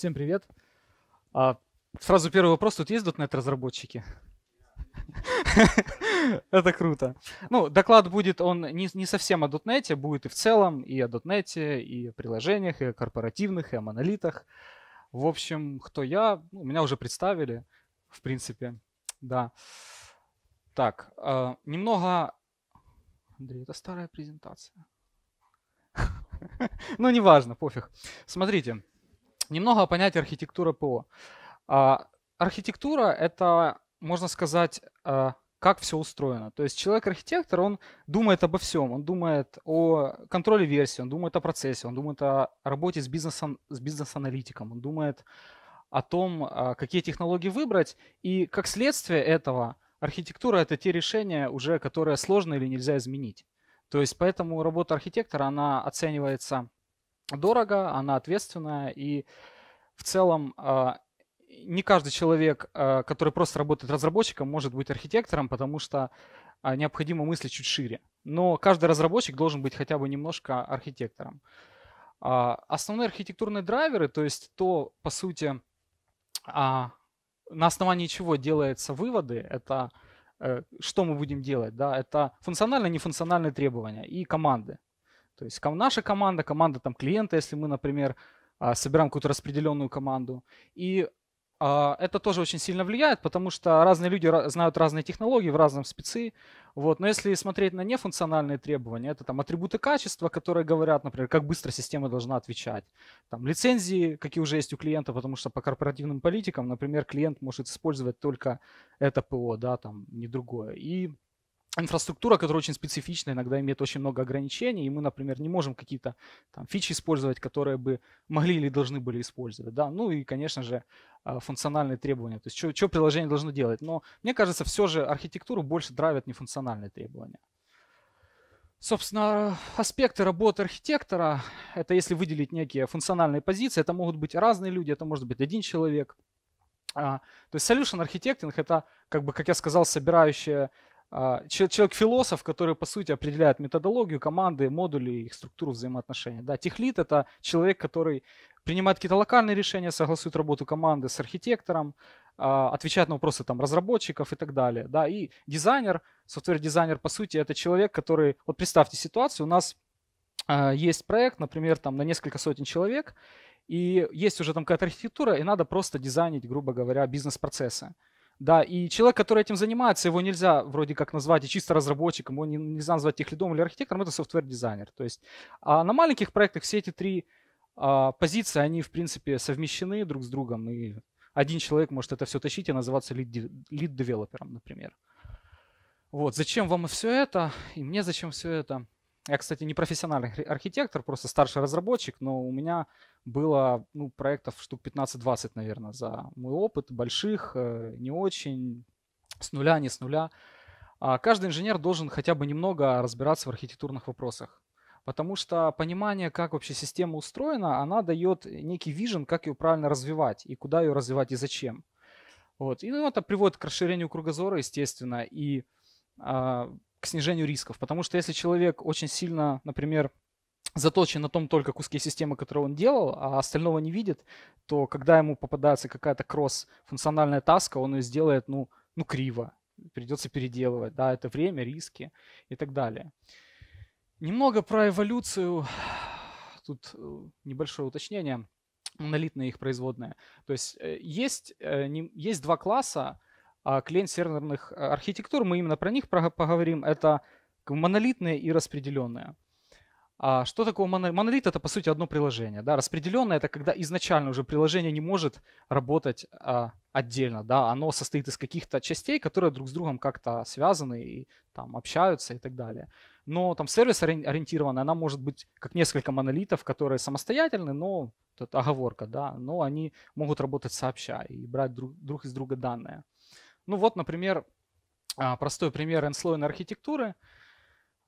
Всем привет. А, сразу первый вопрос. Тут есть .NET разработчики? Это круто. Ну, доклад будет, он не, не совсем о .NET, будет и в целом, и о .NET, и о приложениях, и о корпоративных, и о монолитах. В общем, кто я, ну, меня уже представили, в принципе, да. Так, э, немного... Андрей, это старая презентация. Ну, неважно, пофиг. Смотрите, немного о понятии архитектуры ПО. Архитектура — это, можно сказать, э, как все устроено. То есть человек-архитектор, он думает обо всем. Он думает о контроле версии, он думает о процессе, он думает о работе с, бизнесом, с бизнес-аналитиком, он думает о том, э, какие технологии выбрать. И как следствие этого архитектура — это те решения уже, которые сложно или нельзя изменить. То есть поэтому работа архитектора, она оценивается дорого, она ответственная, и в целом а, не каждый человек, а, который просто работает разработчиком, может быть архитектором, потому что а, необходимо мыслить чуть шире. Но каждый разработчик должен быть хотя бы немножко архитектором. Основные архитектурные драйверы, то есть то, по сути, на основании чего делаются выводы, это э, что мы будем делать, да, это функциональные и нефункциональные требования и команды. То есть наша команда, команда там клиента, если мы, например, а, собираем какую-то распределенную команду. И а, это тоже очень сильно влияет, потому что разные люди знают разные технологии в разном спецы. Вот. Но если смотреть на нефункциональные требования, это там атрибуты качества, которые говорят, например, как быстро система должна отвечать. Там лицензии, какие уже есть у клиента, потому что по корпоративным политикам, например, клиент может использовать только это ПО, да, там, не другое. И инфраструктура, которая очень специфична, иногда имеет очень много ограничений, и мы, например, не можем какие-то там фичи использовать, которые бы могли или должны были использовать, да, ну и, конечно же, а, функциональные требования, то есть что, приложение должно делать, но мне кажется, все же архитектуру больше драйвят не функциональные требования. Собственно, аспекты работы архитектора, это если выделить некие функциональные позиции, это могут быть разные люди, это может быть один человек, а, то есть solution архитектинг это, как бы, как я сказал, собирающая а, человек-философ, который, по сути, определяет методологию, команды, модули, их структуру взаимоотношений. Да, техлит – это человек, который принимает какие-то локальные решения, согласует работу команды с архитектором, а, отвечает на вопросы там, разработчиков и так далее. Да, и дизайнер, софтвер-дизайнер, по сути, это человек, который… Вот представьте ситуацию, у нас а, есть проект, например, там на несколько сотен человек, и есть уже там какая-то архитектура, и надо просто дизайнить, грубо говоря, бизнес-процессы. Да, и человек, который этим занимается, его нельзя вроде как назвать и чисто разработчиком, его нельзя назвать техлидом или архитектором, это софтвер-дизайнер. То есть а на маленьких проектах все эти три а, позиции, они, в принципе, совмещены друг с другом, и один человек может это все тащить и называться лид-девелопером, например. Вот, зачем вам все это, и мне зачем все это – я, кстати, не профессиональный архитектор, просто старший разработчик, но у меня было ну, проектов штук 15-20, наверное, за мой опыт, больших, э, не очень, с нуля, не с нуля. А каждый инженер должен хотя бы немного разбираться в архитектурных вопросах, потому что понимание, как вообще система устроена, она дает некий вижен, как ее правильно развивать и куда ее развивать и зачем. Вот. И ну, это приводит к расширению кругозора, естественно, и а, к снижению рисков. Потому что если человек очень сильно, например, заточен на том только куске системы, которую он делал, а остального не видит, то когда ему попадается какая-то кросс-функциональная таска, он ее сделает, ну, ну, криво. Придется переделывать, да, это время, риски и так далее. Немного про эволюцию. Тут э, небольшое уточнение монолитные их производные. То есть э, есть, э, есть два класса а клиент-серверных а, архитектур, мы именно про них поговорим, это монолитные и распределенные. А что такое монолит? Монолит это по сути одно приложение. Да? Распределенное это когда изначально уже приложение не может работать а, отдельно. Да? Оно состоит из каких-то частей, которые друг с другом как-то связаны и там общаются и так далее. Но там сервис ориентированный, она может быть как несколько монолитов, которые самостоятельны, но это оговорка, да, но они могут работать сообща и брать друг, друг из друга данные. Ну вот, например, а, простой пример n-слойной архитектуры.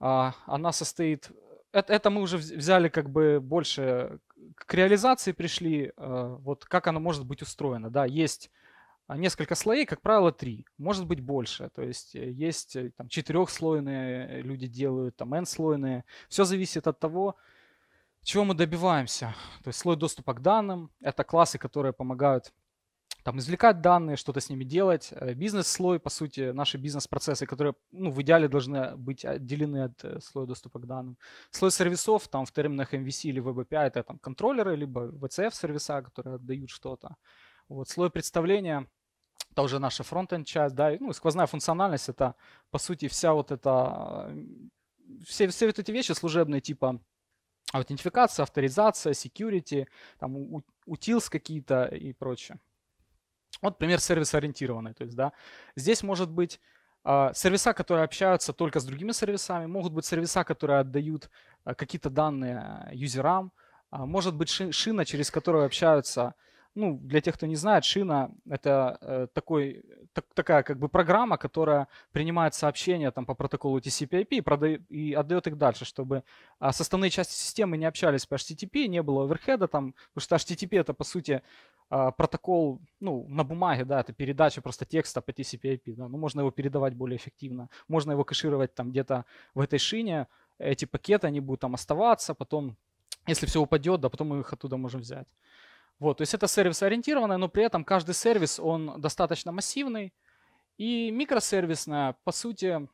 А, она состоит... Э, это, это мы уже взяли как бы больше к реализации пришли, э, вот как оно может быть устроено. Да, есть а, несколько слоей, как правило, три, может быть больше. То есть э, есть там четырехслойные люди делают, там n-слойные. Все зависит от того, чего мы добиваемся. То есть слой доступа к данным — это классы, которые помогают там извлекать данные, что-то с ними делать. Э, бизнес-слой, по сути, наши бизнес-процессы, которые ну, в идеале должны э, быть отделены от э, слоя доступа к данным. Слой сервисов, там в терминах MVC или web API, это там контроллеры, либо VCF-сервиса, которые отдают что-то. Вот, слой представления, это уже наша фронтенд часть, да, ну, сквозная функциональность, это, по сути, вся вот эта, все, все вот эти вещи служебные, типа аутентификация, авторизация, security, там, утилс какие-то и прочее. Вот пример сервис-ориентированный. То есть, да, здесь может быть а, сервиса, которые общаются только с другими сервисами, могут быть сервиса, которые отдают а, какие-то данные а, юзерам, может быть шина, через которую общаются ну, для тех, кто не знает, шина — это э, такой, так, такая как бы программа, которая принимает сообщения там, по протоколу TCP/IP и, и отдает их дальше, чтобы с основной части системы не общались по HTTP, не было оверхеда там, потому что HTTP — это, по сути, а, протокол, ну, на бумаге, да, это передача просто текста по TCP IP, да, но ну, можно его передавать более эффективно, можно его кэшировать там где-то в этой шине, эти пакеты, они будут там оставаться, потом, если все упадет, да, потом мы их оттуда можем взять. Вот, то есть это сервис ориентированное, но при этом каждый сервис, он достаточно массивный, и микросервисная, по сути,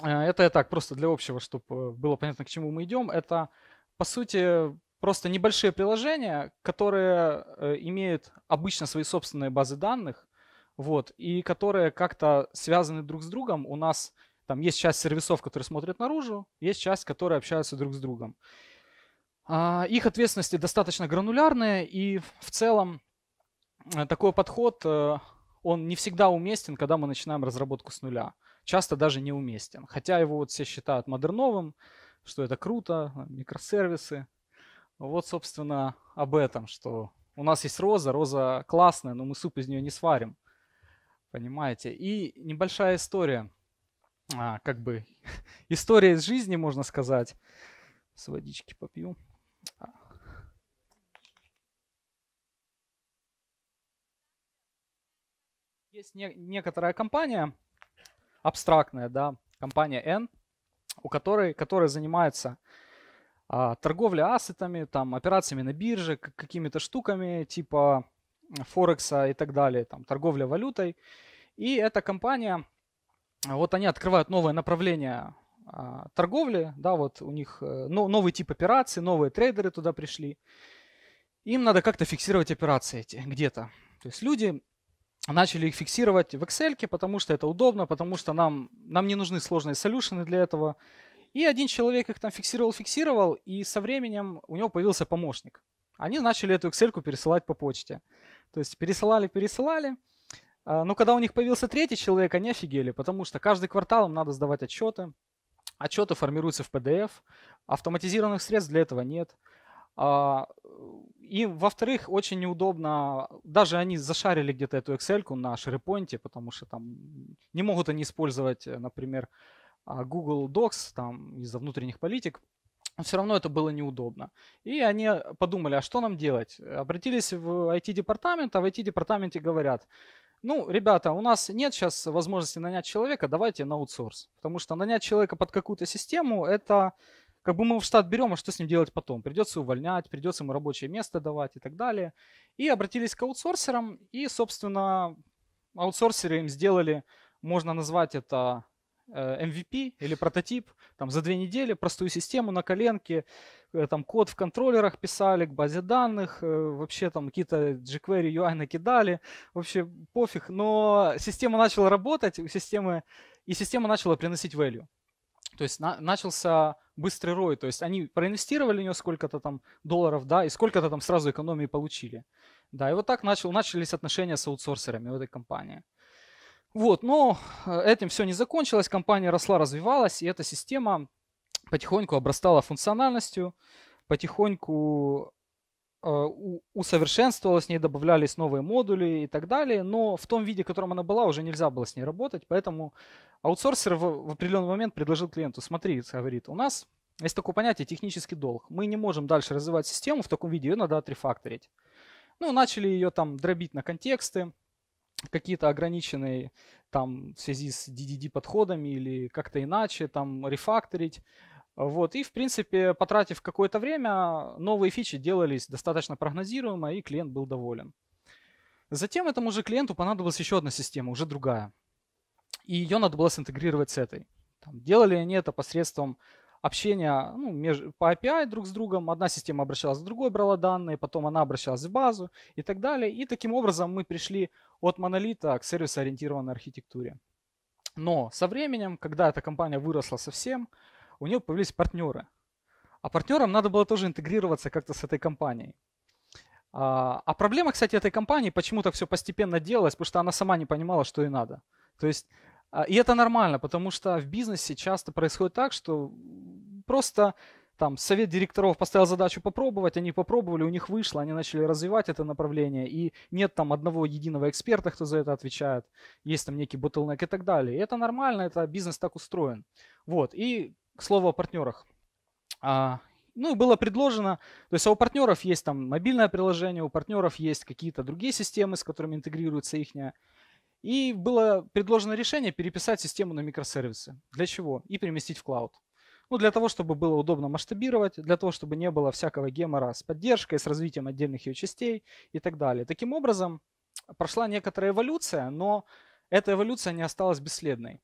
э, это я так просто для общего, чтобы э, было понятно, к чему мы идем, это, по сути, просто небольшие приложения, которые э, имеют обычно свои собственные базы данных, вот, и которые как-то связаны друг с другом. У нас там есть часть сервисов, которые смотрят наружу, есть часть, которые общаются друг с другом. А, их ответственности достаточно гранулярные, и в целом э, такой подход, э, он не всегда уместен, когда мы начинаем разработку с нуля. Часто даже неуместен. Хотя его вот все считают модерновым, что это круто, микросервисы, вот, собственно, об этом, что у нас есть роза, роза классная, но мы суп из нее не сварим. Понимаете? И небольшая история, а, как бы история из жизни, можно сказать. С водички попью. А. Есть не, некоторая компания, абстрактная, да, компания N, у которой, которая занимается а, торговля ассетами, там, операциями на бирже, какими-то штуками типа Форекса и так далее, там, торговля валютой. И эта компания, вот они открывают новое направление а, торговли, да, вот у них э, новый тип операций, новые трейдеры туда пришли. Им надо как-то фиксировать операции эти где-то. То есть люди начали их фиксировать в Excel, потому что это удобно, потому что нам, нам не нужны сложные солюшены для этого. И один человек их там фиксировал, фиксировал, и со временем у него появился помощник. Они начали эту Excel пересылать по почте. То есть пересылали, пересылали. А, но когда у них появился третий человек, они офигели, потому что каждый квартал им надо сдавать отчеты. Отчеты формируются в PDF. Автоматизированных средств для этого нет. А, и, во-вторых, очень неудобно, даже они зашарили где-то эту Excel на SharePoint, потому что там не могут они использовать, например, а, Google Docs там из-за внутренних политик, все равно это было неудобно. И они подумали, а что нам делать? Обратились в IT-департамент, а в IT-департаменте говорят, ну, ребята, у нас нет сейчас возможности нанять человека, давайте на аутсорс. Потому что нанять человека под какую-то систему, это как бы мы в штат берем, а что с ним делать потом? Придется увольнять, придется ему рабочее место давать и так далее. И обратились к аутсорсерам, и, собственно, аутсорсеры им сделали, можно назвать это Э, MVP или прототип там, за две недели, простую систему на коленке, э, там код в контроллерах писали, к базе данных, э, вообще там какие-то jQuery UI накидали, вообще пофиг, но система начала работать, у системы, и система начала приносить value. То есть на, начался быстрый рой, то есть они проинвестировали у нее сколько-то там долларов, да, и сколько-то там сразу экономии получили. Да, и вот так начал, начались отношения с аутсорсерами в этой компании. Вот, но э, этим все не закончилось. Компания росла, развивалась, и эта система потихоньку обрастала функциональностью, потихоньку э, усовершенствовалась, в ней добавлялись новые модули и так далее, но в том виде, в котором она была, уже нельзя было с ней работать, поэтому аутсорсер в, в определенный момент предложил клиенту, смотри, говорит, у нас есть такое понятие технический долг, мы не можем дальше развивать систему в таком виде, ее надо отрефакторить. Ну, начали ее там дробить на контексты, какие-то ограниченные там в связи с DDD подходами или как-то иначе там рефакторить. Вот, и, в принципе, потратив какое-то время, новые фичи делались достаточно прогнозируемо, и клиент был доволен. Затем этому же клиенту понадобилась еще одна система, уже другая. И ее надо было синтегрировать с этой. Там, делали они это посредством общение ну, меж, по API друг с другом. Одна система обращалась к другой, брала данные, потом она обращалась в базу и так далее. И таким образом мы пришли от монолита к сервис-ориентированной архитектуре. Но со временем, когда эта компания выросла совсем, у нее появились партнеры. А партнерам надо было тоже интегрироваться как-то с этой компанией. А, а проблема, кстати, этой компании, почему так все постепенно делалось, потому что она сама не понимала, что и надо. То есть а, и это нормально, потому что в бизнесе часто происходит так, что просто там совет директоров поставил задачу попробовать, они попробовали, у них вышло, они начали развивать это направление, и нет там одного единого эксперта, кто за это отвечает, есть там некий bottleneck и так далее. И это нормально, это бизнес так устроен. Вот, и к слову о партнерах. А, ну и было предложено, то есть у партнеров есть там мобильное приложение, у партнеров есть какие-то другие системы, с которыми интегрируется их и было предложено решение переписать систему на микросервисы. Для чего? И переместить в клауд. Ну, для того, чтобы было удобно масштабировать, для того, чтобы не было всякого гемора с поддержкой, с развитием отдельных ее частей и так далее. Таким образом, прошла некоторая эволюция, но эта эволюция не осталась бесследной.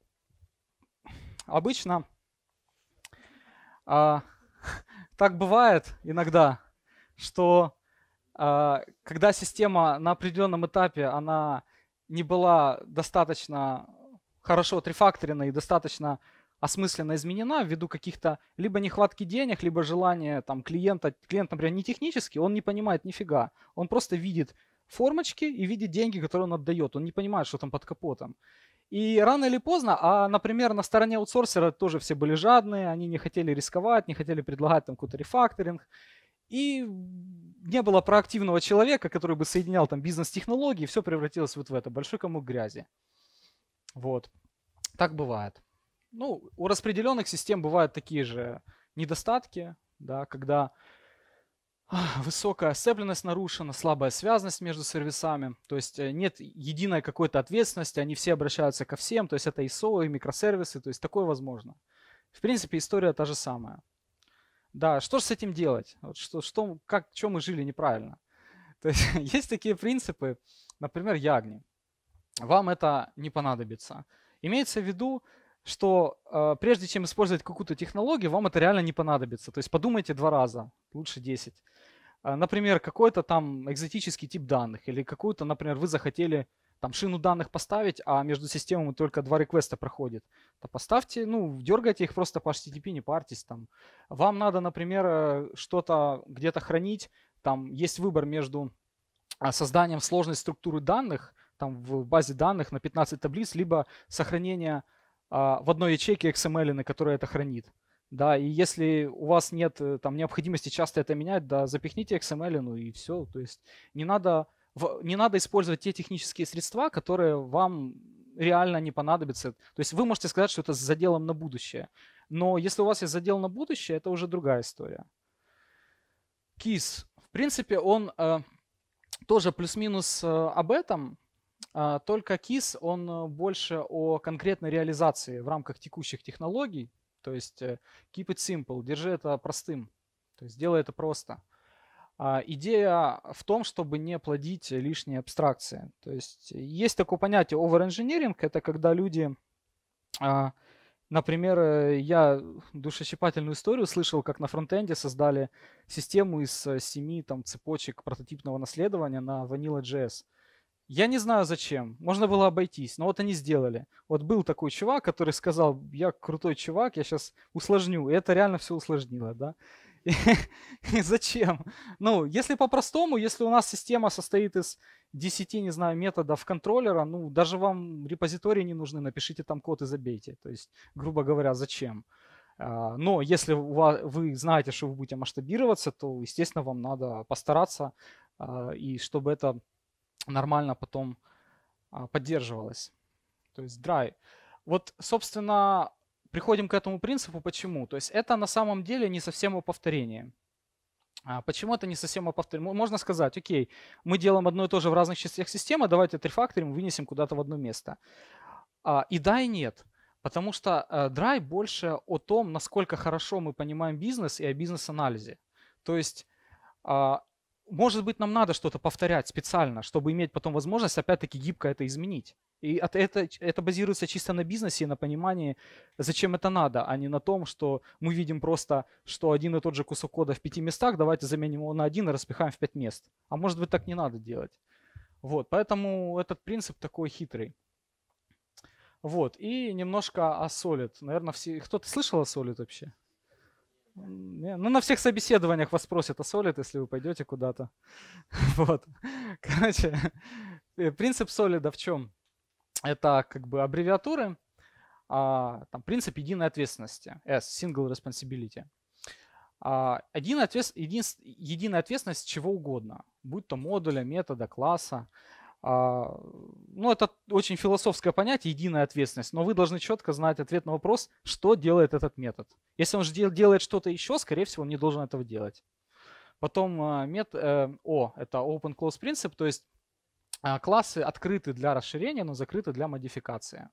Обычно а, так бывает иногда, что а, когда система на определенном этапе, она не была достаточно хорошо отрефакторена и достаточно осмысленно изменена ввиду каких-то либо нехватки денег, либо желания там, клиента. Клиент, например, не технически, он не понимает нифига. Он просто видит формочки и видит деньги, которые он отдает. Он не понимает, что там под капотом. И рано или поздно, а, например, на стороне аутсорсера тоже все были жадные, они не хотели рисковать, не хотели предлагать там какой-то рефакторинг. И не было проактивного человека, который бы соединял там бизнес-технологии, все превратилось вот в это, большой комок грязи. Вот. Так бывает. Ну, у распределенных систем бывают такие же недостатки, да, когда высокая сцепленность нарушена, слабая связность между сервисами, то есть э, нет единой какой-то ответственности, они все обращаются ко всем, то есть это ISO и микросервисы, то есть такое возможно. В принципе, история та же самая. Да, что же с этим делать? Вот что, что, как, чем мы жили неправильно? То есть есть такие принципы, например, ягни. Вам это не понадобится. Имеется в виду, что э, прежде чем использовать какую-то технологию, вам это реально не понадобится. То есть подумайте два раза, лучше десять. Э, например, какой-то там экзотический тип данных или какую-то, например, вы захотели там шину данных поставить, а между системами только два реквеста проходит, то поставьте, ну, дергайте их просто по HTTP, не парьтесь там. Вам надо, например, э, что-то где-то хранить, там есть выбор между а, созданием сложной структуры данных, там в базе данных на 15 таблиц, либо сохранение а, в одной ячейке XML, на которой это хранит. Да, и если у вас нет э, там необходимости часто это менять, да, запихните XML, ну и все. То есть не надо не надо использовать те технические средства, которые вам реально не понадобятся. То есть вы можете сказать, что это с заделом на будущее. Но если у вас есть задел на будущее, это уже другая история. Кис. В принципе, он э, тоже плюс-минус э, об этом, э, только кис, он э, больше о конкретной реализации в рамках текущих технологий. То есть э, keep it simple, держи это простым. То есть делай это просто. А, идея в том, чтобы не плодить лишние абстракции. То есть э, есть такое понятие overengineering, это когда люди, а, например, э, я душесчипательную историю слышал, как на фронтенде создали систему из э, семи там, цепочек прототипного наследования на Vanilla.js. Я не знаю зачем, можно было обойтись, но вот они сделали. Вот был такой чувак, который сказал, я крутой чувак, я сейчас усложню, и это реально все усложнило, да. Зачем? Ну, если по-простому, если у нас система состоит из 10, не знаю, методов контроллера, ну, даже вам репозитории не нужны, напишите там код и забейте. То есть, грубо говоря, зачем? А, но если вы знаете, что вы будете масштабироваться, то, естественно, вам надо постараться, а, и чтобы это нормально потом а, поддерживалось. То есть драй. Вот, собственно, приходим к этому принципу. Почему? То есть это на самом деле не совсем о повторении. А почему это не совсем о повторении? Можно сказать, окей, мы делаем одно и то же в разных частях системы, давайте трифакторим, вынесем куда-то в одно место. А, и да, и нет. Потому что э, драйв больше о том, насколько хорошо мы понимаем бизнес и о бизнес-анализе. То есть а, может быть, нам надо что-то повторять специально, чтобы иметь потом возможность, опять-таки, гибко это изменить. И это, это базируется чисто на бизнесе и на понимании, зачем это надо, а не на том, что мы видим просто, что один и тот же кусок кода в пяти местах, давайте заменим его на один и распихаем в пять мест. А может быть, так не надо делать. Вот, поэтому этот принцип такой хитрый. Вот, и немножко о Solid. Наверное, все... кто-то слышал о Solid вообще? Ну, на всех собеседованиях вас спросят, а солид, если вы пойдете куда-то. Вот. Короче, э, принцип солида в чем? Это как бы аббревиатуры, а, там, принцип единой ответственности, S, single responsibility. А, единая, ответ, един, единая ответственность чего угодно, будь то модуля, метода, класса. А, ну, это очень философское понятие, единая ответственность, но вы должны четко знать ответ на вопрос, что делает этот метод. Если он же делает что-то еще, скорее всего, он не должен этого делать. Потом а, мет, O, э, это open-close принцип, то есть а, классы открыты для расширения, но закрыты для модификации.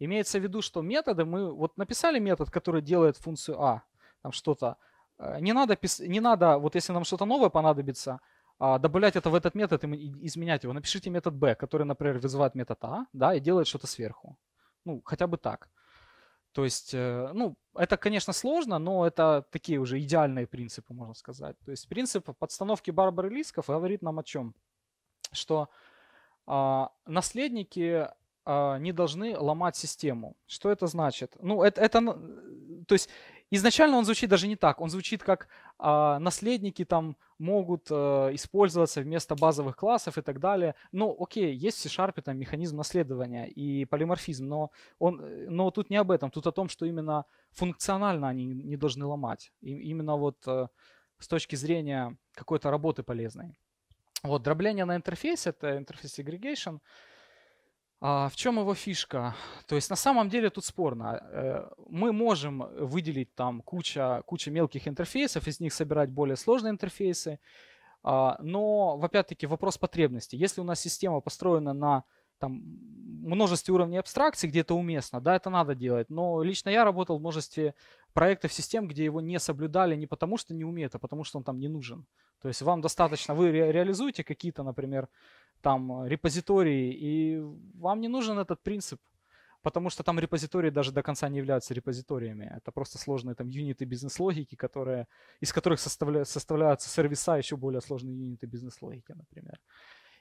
Имеется в виду, что методы мы вот написали метод, который делает функцию A, там что-то. Э, не надо, не надо, вот если нам что-то новое понадобится, а, добавлять это в этот метод и изменять его. Напишите метод b, который, например, вызывает метод a, а, да, и делает что-то сверху. Ну, хотя бы так. То есть, э, ну, это, конечно, сложно, но это такие уже идеальные принципы, можно сказать. То есть принцип подстановки Барбары Лисков говорит нам о чем? Что э, наследники э, не должны ломать систему. Что это значит? Ну, это, это то есть Изначально он звучит даже не так. Он звучит как э, наследники там могут э, использоваться вместо базовых классов и так далее. Ну, окей, есть в C-Sharp там механизм наследования и полиморфизм, но, он, э, но тут не об этом. Тут о том, что именно функционально они не должны ломать. И, именно вот э, с точки зрения какой-то работы полезной. Вот дробление на интерфейс, это интерфейс segregation – а, в чем его фишка? То есть на самом деле тут спорно. Э, мы можем выделить там куча, куча мелких интерфейсов, из них собирать более сложные интерфейсы, а, но, опять-таки, вопрос потребности. Если у нас система построена на там, множестве уровней абстракции, где это уместно, да, это надо делать. Но лично я работал в множестве проектов систем, где его не соблюдали не потому, что не умеют, а потому, что он там не нужен. То есть вам достаточно, вы ре реализуете какие-то, например, там э, репозитории, и вам не нужен этот принцип, потому что там репозитории даже до конца не являются репозиториями. Это просто сложные там юниты бизнес-логики, которые, из которых составля, составляются сервиса, еще более сложные юниты бизнес-логики, например.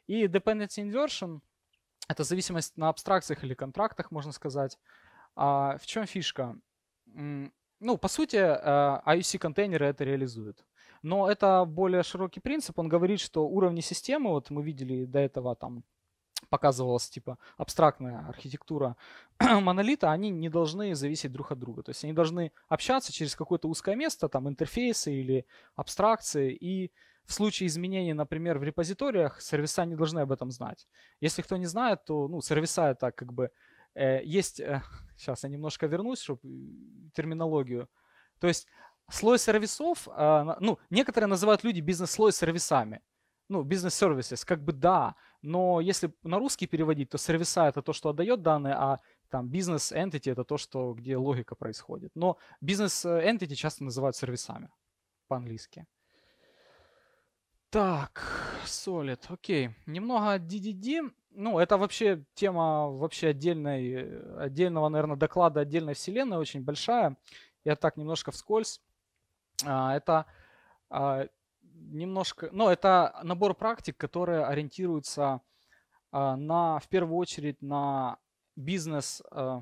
И dependency inversion — это зависимость на абстракциях или контрактах, можно сказать. А в чем фишка? Ну, по сути, э, IOC-контейнеры это реализуют. Но это более широкий принцип. Он говорит, что уровни системы, вот мы видели до этого там показывалась типа абстрактная архитектура монолита, они не должны зависеть друг от друга. То есть они должны общаться через какое-то узкое место, там интерфейсы или абстракции. И в случае изменений, например, в репозиториях, сервиса не должны об этом знать. Если кто не знает, то ну, сервиса это как бы э, есть... Э, сейчас я немножко вернусь, чтобы э, терминологию. То есть слой сервисов, а, ну, некоторые называют люди бизнес-слой сервисами, ну, бизнес-сервисы, как бы да, но если на русский переводить, то сервиса это то, что отдает данные, а там бизнес энтити это то, что, где логика происходит. Но бизнес энтити часто называют сервисами по-английски. Так, Solid, окей. Немного DDD. Ну, это вообще тема вообще отдельной, отдельного, наверное, доклада отдельной вселенной, очень большая. Я так немножко вскользь. А, это а, немножко, ну, это набор практик, которые ориентируются а, на, в первую очередь, на бизнес, э,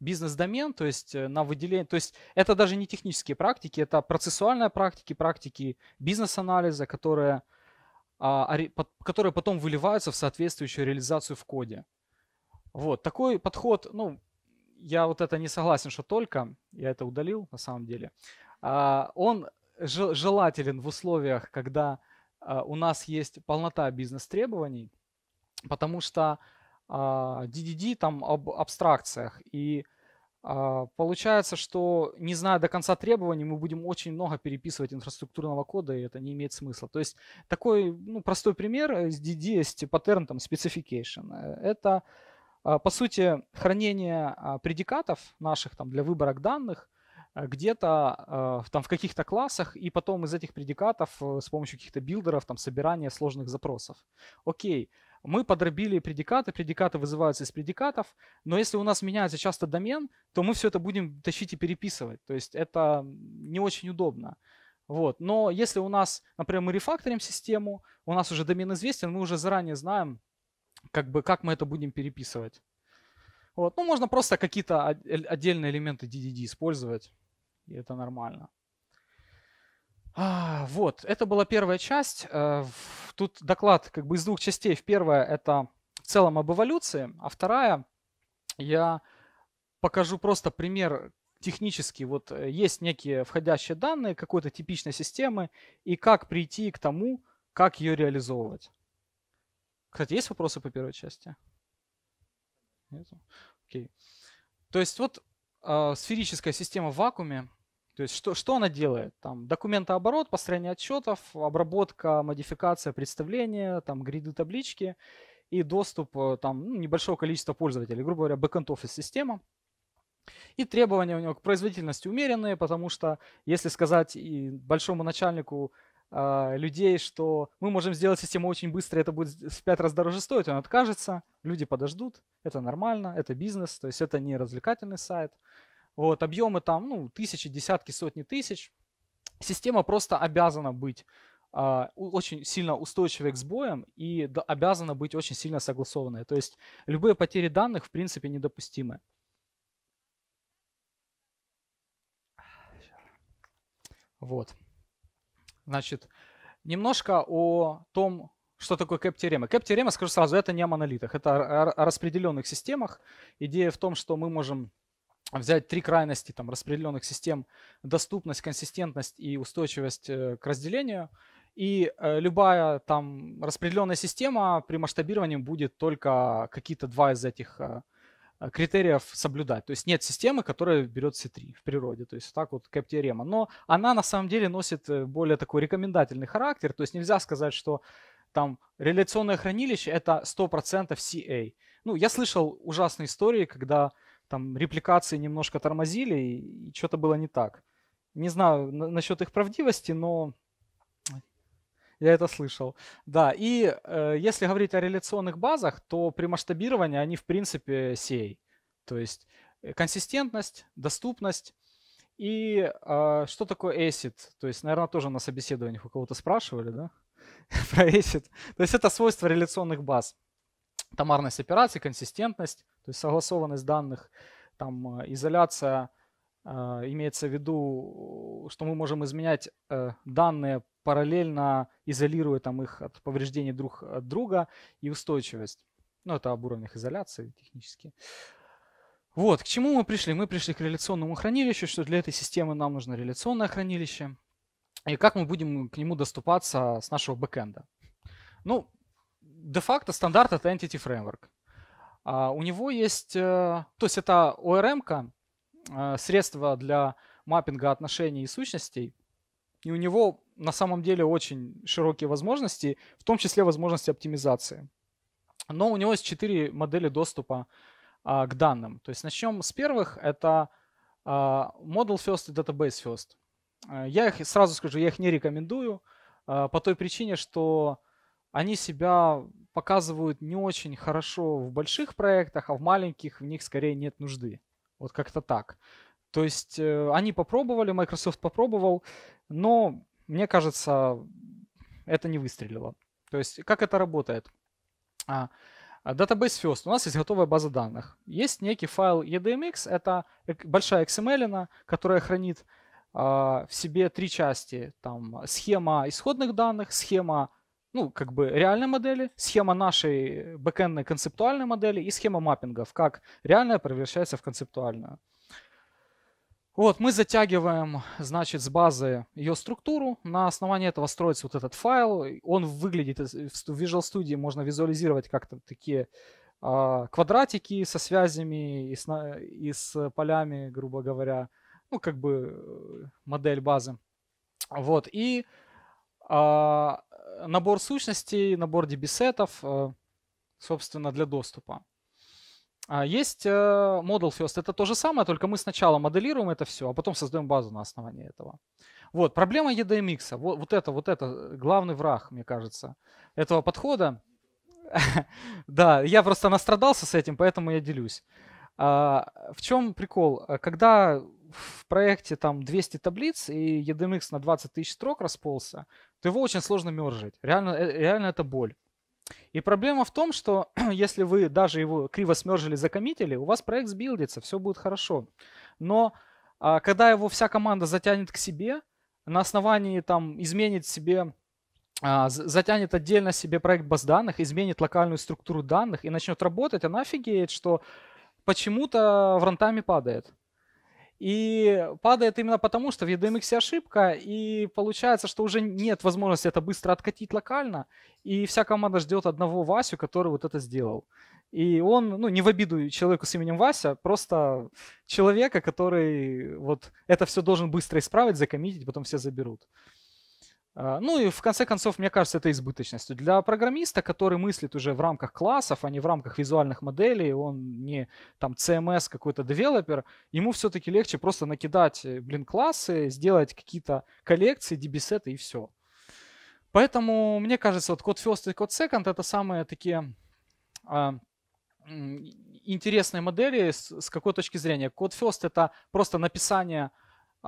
бизнес-домен, то есть э, на выделение, то есть это даже не технические практики, это процессуальные практики, практики бизнес-анализа, которые, которые потом выливаются в соответствующую реализацию в коде. Вот, такой подход, ну, я вот это не согласен, что только, я это удалил на самом деле. А, он желателен в условиях, когда а, у нас есть полнота бизнес-требований, потому что DDD а, там об абстракциях. И получается, что не зная до конца требований, мы будем очень много переписывать инфраструктурного кода, и это не имеет смысла. То есть такой ну, простой пример из DD есть паттерн там, specification. Э, это, по сути, хранение предикатов наших там, для выборок данных – Э, где-то э, там в каких-то классах, и потом из этих предикатов э, с помощью каких-то билдеров там собирание сложных запросов. Окей, мы подробили предикаты, предикаты вызываются из предикатов, но если у нас меняется часто домен, то мы все это будем тащить и переписывать. То есть это не очень удобно. Вот. Но если у нас, например, мы рефакторим систему, у нас уже домен известен, мы уже заранее знаем, как, бы, как мы это будем переписывать. Вот. Ну, можно просто какие-то отдельные элементы DDD использовать и это нормально. А, вот, это была первая часть. Э, тут доклад как бы из двух частей. Первая – это в целом об эволюции, а вторая – я покажу просто пример технически. Вот э, есть некие входящие данные какой-то типичной системы и как прийти к тому, как ее реализовывать. Кстати, есть вопросы по первой части? Нет? Окей. То есть вот э, сферическая система в вакууме то есть что, что она делает? Там документооборот, построение отчетов, обработка, модификация представления, там гриды таблички и доступ э, там ну, небольшого количества пользователей, грубо говоря, бэкэнд-офис система. И требования у него к производительности умеренные, потому что если сказать и большому начальнику э, людей, что мы можем сделать систему очень быстро, это будет в пять раз дороже стоить, он откажется, люди подождут, это нормально, это бизнес, то есть это не развлекательный сайт, вот, объемы там, ну, тысячи, десятки, сотни тысяч. Система просто обязана быть а, очень сильно устойчивой к сбоям и до, обязана быть очень сильно согласованной. То есть любые потери данных, в принципе, недопустимы. Вот. Значит, немножко о том, что такое кэп-теорема. Кэп-теорема, скажу сразу, это не о монолитах, это о распределенных системах. Идея в том, что мы можем взять три крайности там, распределенных систем – доступность, консистентность и устойчивость э, к разделению. И э, любая там распределенная система при масштабировании будет только какие-то два из этих э, критериев соблюдать. То есть нет системы, которая берет все три в природе. То есть так вот CAP-теорема. Но она на самом деле носит более такой рекомендательный характер. То есть нельзя сказать, что там реляционное хранилище – это 100% CA. Ну, я слышал ужасные истории, когда там репликации немножко тормозили, и, что-то было не так. Не знаю насчет их правдивости, но я это слышал. Да, и э, если говорить о реляционных базах, то при масштабировании они в принципе сей. То есть э, консистентность, доступность. И э, что такое ACID? То есть, наверное, тоже на собеседованиях у кого-то спрашивали, да? Про ACID. То есть это свойство реляционных баз томарность операций, консистентность, то есть согласованность данных, там э, изоляция, э, имеется в виду, что мы можем изменять э, данные параллельно, изолируя там их от повреждений друг от друга и устойчивость. Ну, это об уровнях изоляции технически. Вот, к чему мы пришли? Мы пришли к реляционному хранилищу, что для этой системы нам нужно реляционное хранилище. И как мы будем к нему доступаться с нашего бэкэнда? Ну, де-факто стандарт это Entity Framework. А у него есть, э, то есть это ORM, э, средство для маппинга отношений и сущностей, и у него на самом деле очень широкие возможности, в том числе возможности оптимизации. Но у него есть четыре модели доступа а, к данным. То есть начнем с первых. Это а, Model First и Database First. Э, я их сразу скажу, я их не рекомендую а, по той причине, что они себя показывают не очень хорошо в больших проектах, а в маленьких в них скорее нет нужды. Вот как-то так. То есть э, они попробовали, Microsoft попробовал, но мне кажется, это не выстрелило. То есть как это работает? А, а, database First. У нас есть готовая база данных. Есть некий файл EDMX, это большая XML, которая хранит а, в себе три части. Там схема исходных данных, схема ну, как бы реальной модели, схема нашей бэкэндной концептуальной модели и схема маппингов, как реальная превращается в концептуальную. Вот, мы затягиваем, значит, с базы ее структуру. На основании этого строится вот этот файл. Он выглядит в Visual Studio, можно визуализировать как-то такие а, квадратики со связями и с, и с полями, грубо говоря. Ну, как бы э, модель базы. Вот, и а, набор сущностей, набор дебисетов, э, собственно, для доступа. А, есть э, Model First. Это то же самое, только мы сначала моделируем это все, а потом создаем базу на основании этого. Вот, проблема EDMX. Вот, вот это, вот это э, главный враг, мне кажется, этого подхода. Да, я просто настрадался с этим, поэтому я делюсь. А, в чем прикол? Когда в проекте там 200 таблиц и EDMX на 20 тысяч строк расползся, то его очень сложно мержить. Реально, э, реально это боль. И проблема в том, что если вы даже его криво смержили, закоммитили, у вас проект сбилдится, все будет хорошо. Но а, когда его вся команда затянет к себе, на основании там изменит себе а, затянет отдельно себе проект баз данных, изменит локальную структуру данных и начнет работать, она офигеет, что почему-то в рантайме падает. И падает именно потому, что в EDMX ошибка, и получается, что уже нет возможности это быстро откатить локально, и вся команда ждет одного Васю, который вот это сделал. И он, ну, не в обиду человеку с именем Вася, просто человека, который вот это все должен быстро исправить, закоммитить, потом все заберут. А, ну и в конце концов, мне кажется, это избыточность. Для программиста, который мыслит уже в рамках классов, а не в рамках визуальных моделей, он не там CMS какой-то девелопер, ему все-таки легче просто накидать, э, блин, классы, сделать какие-то коллекции, DB-сеты и все. Поэтому, мне кажется, вот код first и код second это самые такие а, интересные модели с, с какой точки зрения. Код first это просто написание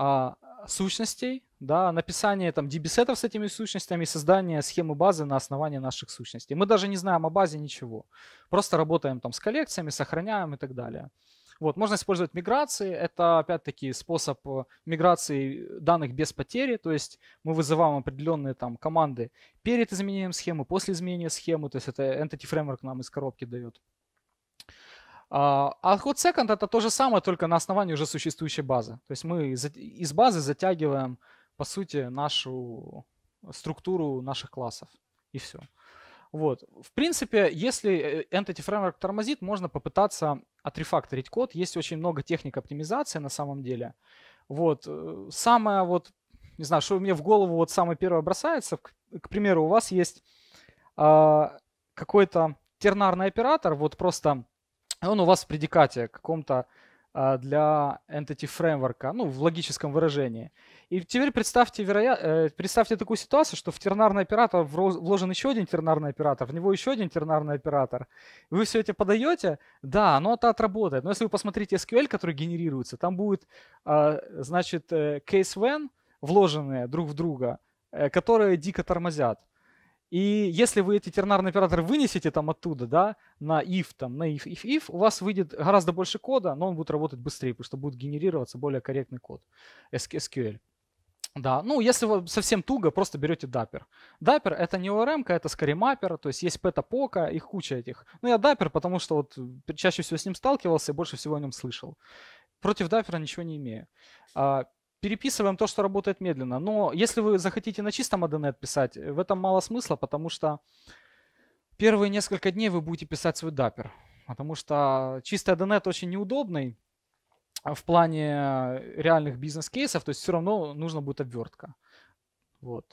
а, сущностей, да, написание там дебисетов с этими сущностями, создание схемы базы на основании наших сущностей. Мы даже не знаем о базе ничего, просто работаем там с коллекциями, сохраняем и так далее. Вот, можно использовать миграции. Это, опять-таки, способ э, миграции данных без потери. То есть мы вызываем определенные там команды перед изменением схемы, после изменения схемы. То есть это Entity Framework нам из коробки дает. А, а ход second это то же самое, только на основании уже существующей базы. То есть мы из базы затягиваем, по сути, нашу структуру наших классов. И все. Вот. В принципе, если э, Entity Framework тормозит, можно попытаться отрефакторить код. Есть очень много техник оптимизации на самом деле. Вот. Э, самое вот, не знаю, что мне в голову вот самое первое бросается, к, к примеру, у вас есть э, какой-то тернарный оператор, вот просто а он у вас в предикате каком-то а, для entity фреймворка, ну, в логическом выражении. И теперь представьте, вероя... Э, представьте такую ситуацию, что в тернарный оператор вложен еще один тернарный оператор, в него еще один тернарный оператор. Вы все это подаете, да, оно это отработает. Но если вы посмотрите SQL, который генерируется, там будет, а, значит, э, case when вложенные друг в друга, э, которые дико тормозят. И если вы эти тернарные операторы вынесете там оттуда, да, на if, там, на if, if, if, у вас выйдет гораздо больше кода, но он будет работать быстрее, потому что будет генерироваться более корректный код SQL. Да, ну если совсем туго, просто берете даппер. Даппер это не ORM, это скорее маппер, то есть есть пэта их куча этих. Ну я даппер, потому что вот чаще всего с ним сталкивался и больше всего о нем слышал. Против даппера ничего не имею. А, переписываем то, что работает медленно. Но если вы захотите на чистом ADNet писать, э, в этом мало смысла, потому что первые несколько дней вы будете писать свой дапер, Потому что чистый ADNet очень неудобный а в плане э, реальных бизнес-кейсов, то есть все равно нужно будет обвертка. Вот.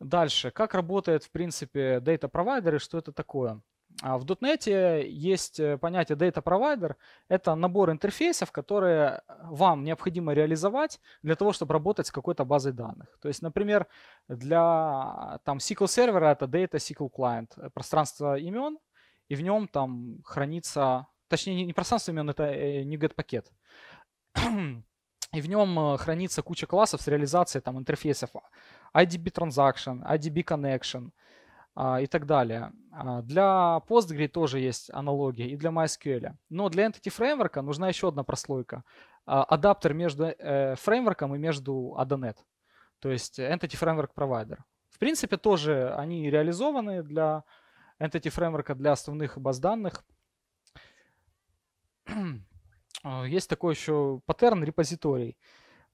Дальше. Как работает, в принципе, дейта провайдеры что это такое? А, в .NET есть э, понятие Data Provider. Это набор интерфейсов, которые э, вам необходимо реализовать для того, чтобы работать с какой-то базой данных. То есть, например, для там, SQL сервера это Data SQL Client, э, пространство имен, и в нем там хранится, точнее не пространство имен, это NuGet пакет. И в нем хранится куча классов с реализацией там, интерфейсов а, IDB Transaction, IDB Connection – а, и так далее. А, для Postgre тоже есть аналогия и для MySQL. Но для Entity Framework нужна еще одна прослойка. А, адаптер между э, фреймворком и между AdaNet. То есть Entity Framework Provider. В принципе, тоже они реализованы для Entity Framework, для основных баз данных. Есть такой еще паттерн репозиторий.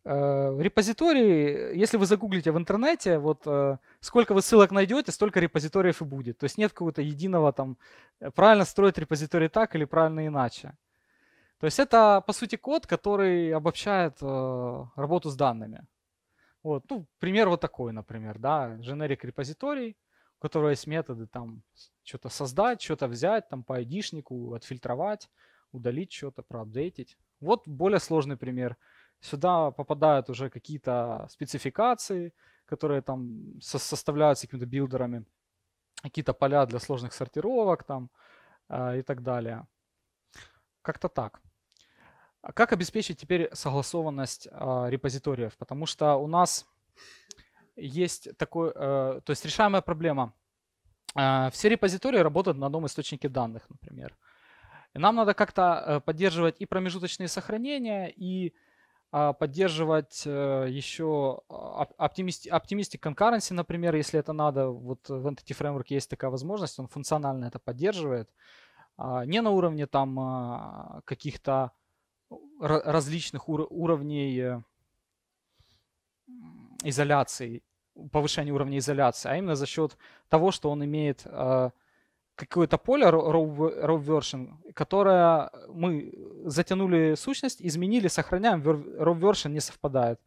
Э, репозитории, если вы загуглите в интернете, вот э, сколько вы ссылок найдете, столько репозиториев и будет. То есть нет какого-то единого там, э, правильно строить репозиторий так или правильно иначе. То есть это, по сути, код, который обобщает работу с данными. Вот, ну, пример вот такой, например, да, generic репозиторий, у которого есть методы там что-то создать, что-то взять, там по id отфильтровать, удалить что-то, проапдейтить. Вот более сложный пример – Сюда попадают уже какие-то спецификации, которые там составляются какими-то билдерами, какие-то поля для сложных сортировок там а, и так далее. Как-то так. А как обеспечить теперь согласованность а, репозиториев? Потому что у нас есть такой, э, то есть решаемая проблема. Э, все репозитории работают на одном источнике данных, например. И нам надо как-то э, поддерживать и промежуточные сохранения, и а, поддерживать э, еще а, оптимистик Optimistic Concurrency, например, если это надо. Вот в Entity Framework есть такая возможность, он функционально это поддерживает. А, не на уровне там каких-то различных уровней э, изоляции, повышения уровня изоляции, а именно за счет того, что он имеет э, какое-то поле row, row version, которое мы затянули сущность, изменили, сохраняем, row version не совпадает.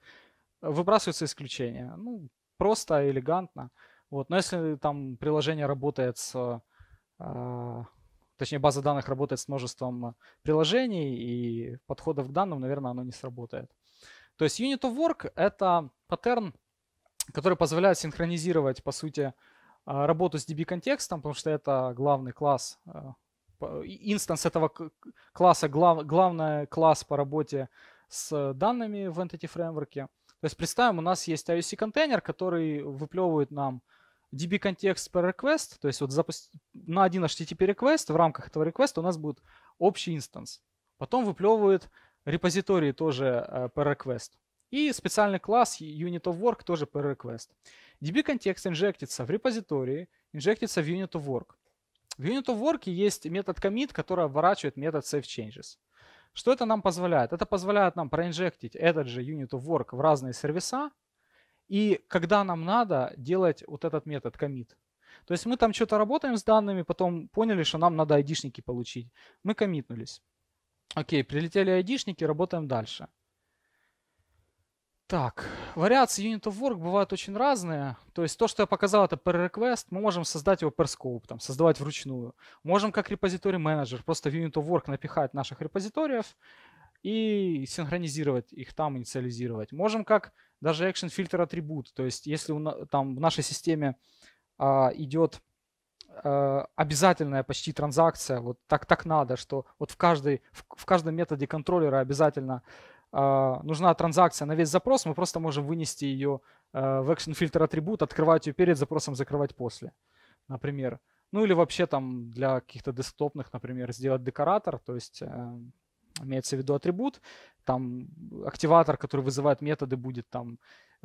Выбрасываются исключения. Ну, просто, элегантно. Вот. Но если там приложение работает с... А, точнее, база данных работает с множеством приложений и подходов к данным, наверное, оно не сработает. То есть Unit of Work — это паттерн, который позволяет синхронизировать, по сути, э, а, работу с DB-контекстом, потому что это главный класс, а, инстанс этого класса, глав, главный класс по работе с данными в Entity Framework. То есть представим, у нас есть IOC-контейнер, который выплевывает нам DB контекст per request, то есть вот запусти... на один HTTP request в рамках этого request у нас будет общий инстанс. Потом выплевывает репозитории тоже э, per request. И специальный класс Unit of Work тоже per request. DB контекст инжектится в репозитории, инжектится в Unit of Work. В Unit of Work есть метод commit, который обворачивает метод save changes. Что это нам позволяет? Это позволяет нам проинжектить этот же Unit of Work в разные сервиса, и когда нам надо делать вот этот метод commit. То есть мы там что-то работаем с данными, потом поняли, что нам надо айдишники получить. Мы коммитнулись. Окей, прилетели айдишники, работаем дальше. Так, вариации Unit of Work бывают очень разные. То есть то, что я показал, это per request. Мы можем создать его per scope, там, создавать вручную. Можем как репозиторий менеджер просто в Unit of Work напихать наших репозиториев и синхронизировать их там, инициализировать. Можем как даже action filter атрибут. То есть если там в нашей системе а, идет а, обязательная почти транзакция, вот так, так надо, что вот в, каждой, в, в каждом методе контроллера обязательно а, нужна транзакция на весь запрос, мы просто можем вынести ее а, в action filter атрибут, открывать ее перед запросом, закрывать после, например. Ну или вообще там для каких-то десктопных, например, сделать декоратор, то есть а, имеется в виду атрибут, там активатор, который вызывает методы, будет там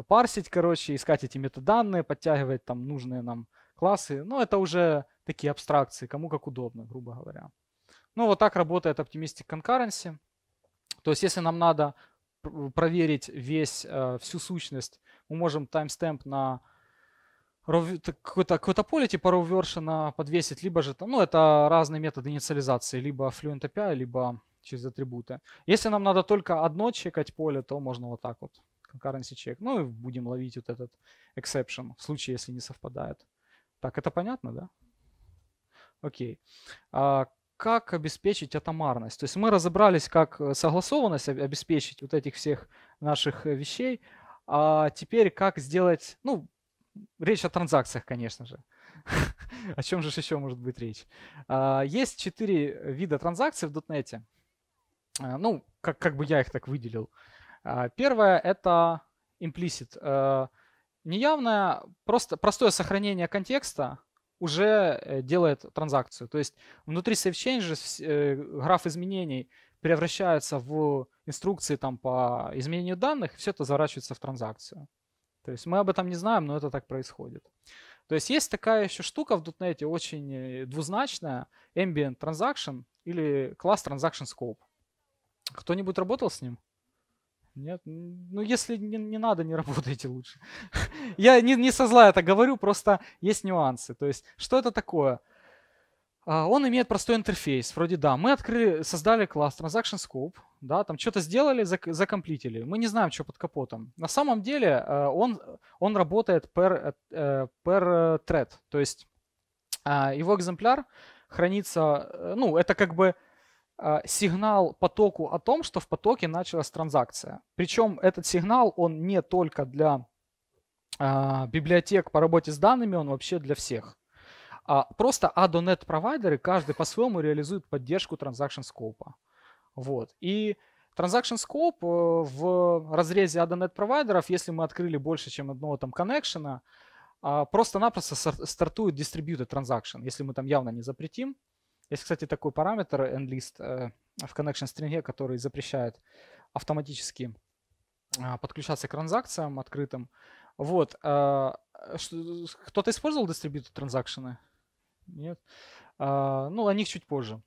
парсить, короче, искать эти метаданные, подтягивать там нужные нам классы. Но ну, это уже такие абстракции, кому как удобно, грубо говоря. Ну вот так работает Optimistic Concurrency. То есть если нам надо э, проверить весь, э, всю сущность, мы можем таймстемп на какое-то какое поле типа raw version а, подвесить, либо же там, ну, это разные методы инициализации, либо Fluent API, либо через атрибуты. Если нам надо только одно чекать поле, то можно вот так вот concurrency check. Ну и будем ловить вот этот exception в случае, если не совпадает. Так, это понятно, да? Окей. Okay. А, как обеспечить атомарность. То есть мы разобрались, как э, согласованность обеспечить вот этих всех наших э, вещей, а теперь как сделать, ну, речь о транзакциях, конечно же. о чем же еще может быть речь? А, есть четыре э, вида транзакций в дотнете. А, ну, как, как бы я их так выделил. А, первое – это implicit. Неявное, просто простое сохранение контекста – уже э, делает транзакцию. То есть внутри SafeChange э, граф изменений превращается в инструкции там, по изменению данных, все это заворачивается в транзакцию. То есть мы об этом не знаем, но это так происходит. То есть есть такая еще штука в Дотнете, очень э, двузначная, Ambient Transaction или класс Transaction Scope. Кто-нибудь работал с ним? Нет? Ну, если не, не надо, не работайте лучше. Я не, не со зла это говорю, просто есть нюансы. То есть, что это такое? А, он имеет простой интерфейс. Вроде да, мы открыли, создали класс Transaction Scope, да, там что-то сделали, зак- закомплитили. Мы не знаем, что под капотом. На самом деле а, он, он работает per, э, э, per э, thread. То есть а, его экземпляр хранится, ну, это как бы а, сигнал потоку о том, что в потоке началась транзакция. Причем этот сигнал, он не только для а, библиотек по работе с данными, он вообще для всех. А просто Adonet провайдеры каждый по-своему реализует поддержку Transaction Scope. Вот. И Transaction Scope э, в разрезе Adonet провайдеров, если мы открыли больше, чем одного там коннекшена, просто-напросто стартует Distributed Transaction, если мы там явно не запретим. Есть, кстати, такой параметр endlist э, в connection string, который запрещает автоматически а, подключаться к транзакциям открытым. Вот. Э, кто-то использовал distributed транзакшены? Нет. А, ну, о них чуть позже.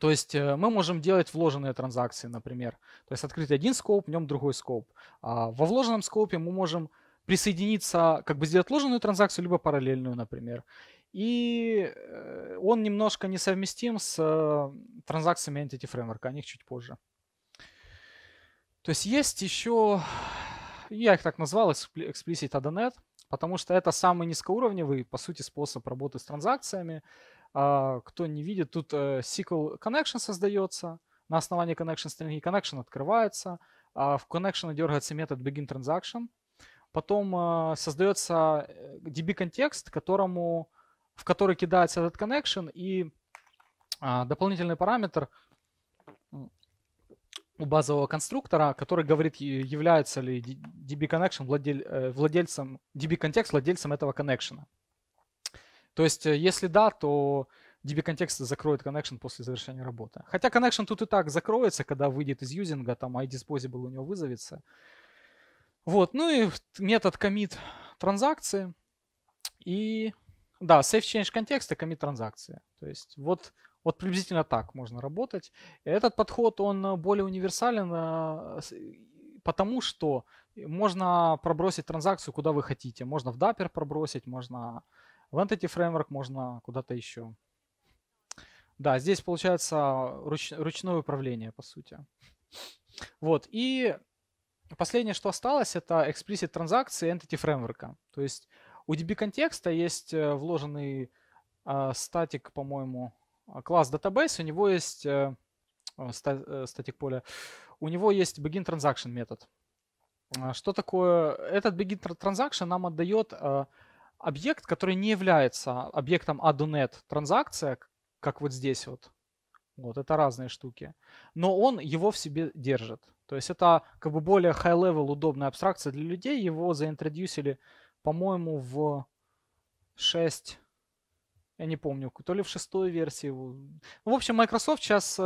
То есть э, мы можем делать вложенные транзакции, например. То есть открыть один скоп, в нем другой скоп. А, во вложенном скопе мы можем присоединиться, как бы сделать вложенную транзакцию, либо параллельную, например. И э, он немножко несовместим с э, транзакциями Entity Framework, о них чуть позже. То есть есть еще, я их так назвал, Explicit Adonet, потому что это самый низкоуровневый, по сути, способ работы с транзакциями. А, кто не видит, тут э, SQL Connection создается, на основании connection строки connection открывается, а в connection дергается метод begin transaction, потом создается DB контекст, которому в который кидается этот connection, и а, дополнительный параметр у базового конструктора, который говорит, является ли DB connection владель, э, владельцем, DB контекст владельцем этого коннекшена. То есть, э, если да, то DB контекст закроет connection после завершения работы. Хотя connection тут и так закроется, когда выйдет из юзинга, там iDisposable у него вызовется. Вот, ну и метод commit транзакции. И да, safe change контекста, commit транзакция. То есть вот, вот приблизительно так можно работать. Этот подход, он э, более универсален, э, потому что можно пробросить транзакцию куда вы хотите. Можно в Dapper пробросить, можно в Entity Framework, можно куда-то еще. Да, здесь получается руч, ручное управление, по сути. Вот, и последнее, что осталось, это explicit транзакции Entity Framework. То есть у DB контекста есть э, вложенный а, статик, по-моему, а, класс database, у него есть э, а, э, статик поле, у него есть begin transaction метод. Что такое? Этот begin transaction нам отдает объект, который не является объектом add.net транзакция, как вот здесь вот. Вот, это разные штуки. Но он его в себе держит. То есть это как бы более high-level удобная абстракция для людей. Его заинтродюсили по-моему, в 6, я не помню, то ли в шестой версии. в общем, Microsoft сейчас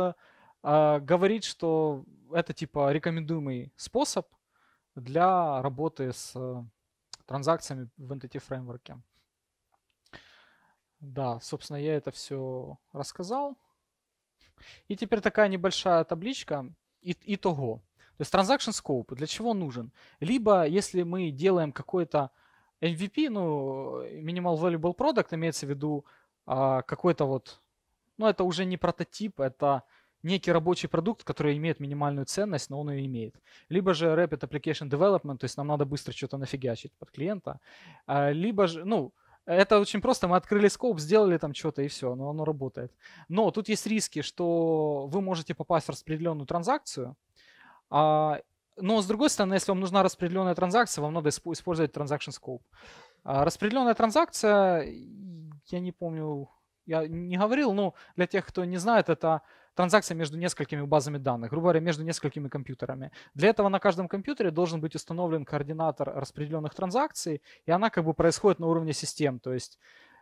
а, говорит, что это типа рекомендуемый способ для работы с э, транзакциями в Entity Framework. Да, собственно, я это все рассказал. И теперь такая небольшая табличка и, итого. То есть Transaction Scope для чего нужен? Либо если мы делаем какой-то MVP, ну, э, Minimal Valuable Product имеется в виду а, какой-то вот, ну, это уже не прототип, это некий рабочий продукт, который имеет минимальную ценность, но он ее имеет. Либо же Rapid Application Development, то есть нам надо быстро что-то нафигачить под клиента. А, либо же, ну, это очень просто, мы открыли скоп, сделали там что-то и все, но оно работает. Но тут есть риски, что вы можете попасть в распределенную транзакцию, а, но, с другой стороны, если вам нужна распределенная транзакция, вам надо использовать Transaction Scope. А, распределенная транзакция, я не помню, я не говорил, но для тех, кто не знает, это транзакция между несколькими базами данных, грубо говоря, между несколькими компьютерами. Для этого на каждом компьютере должен быть установлен координатор распределенных транзакций, и она как бы происходит на уровне систем, то есть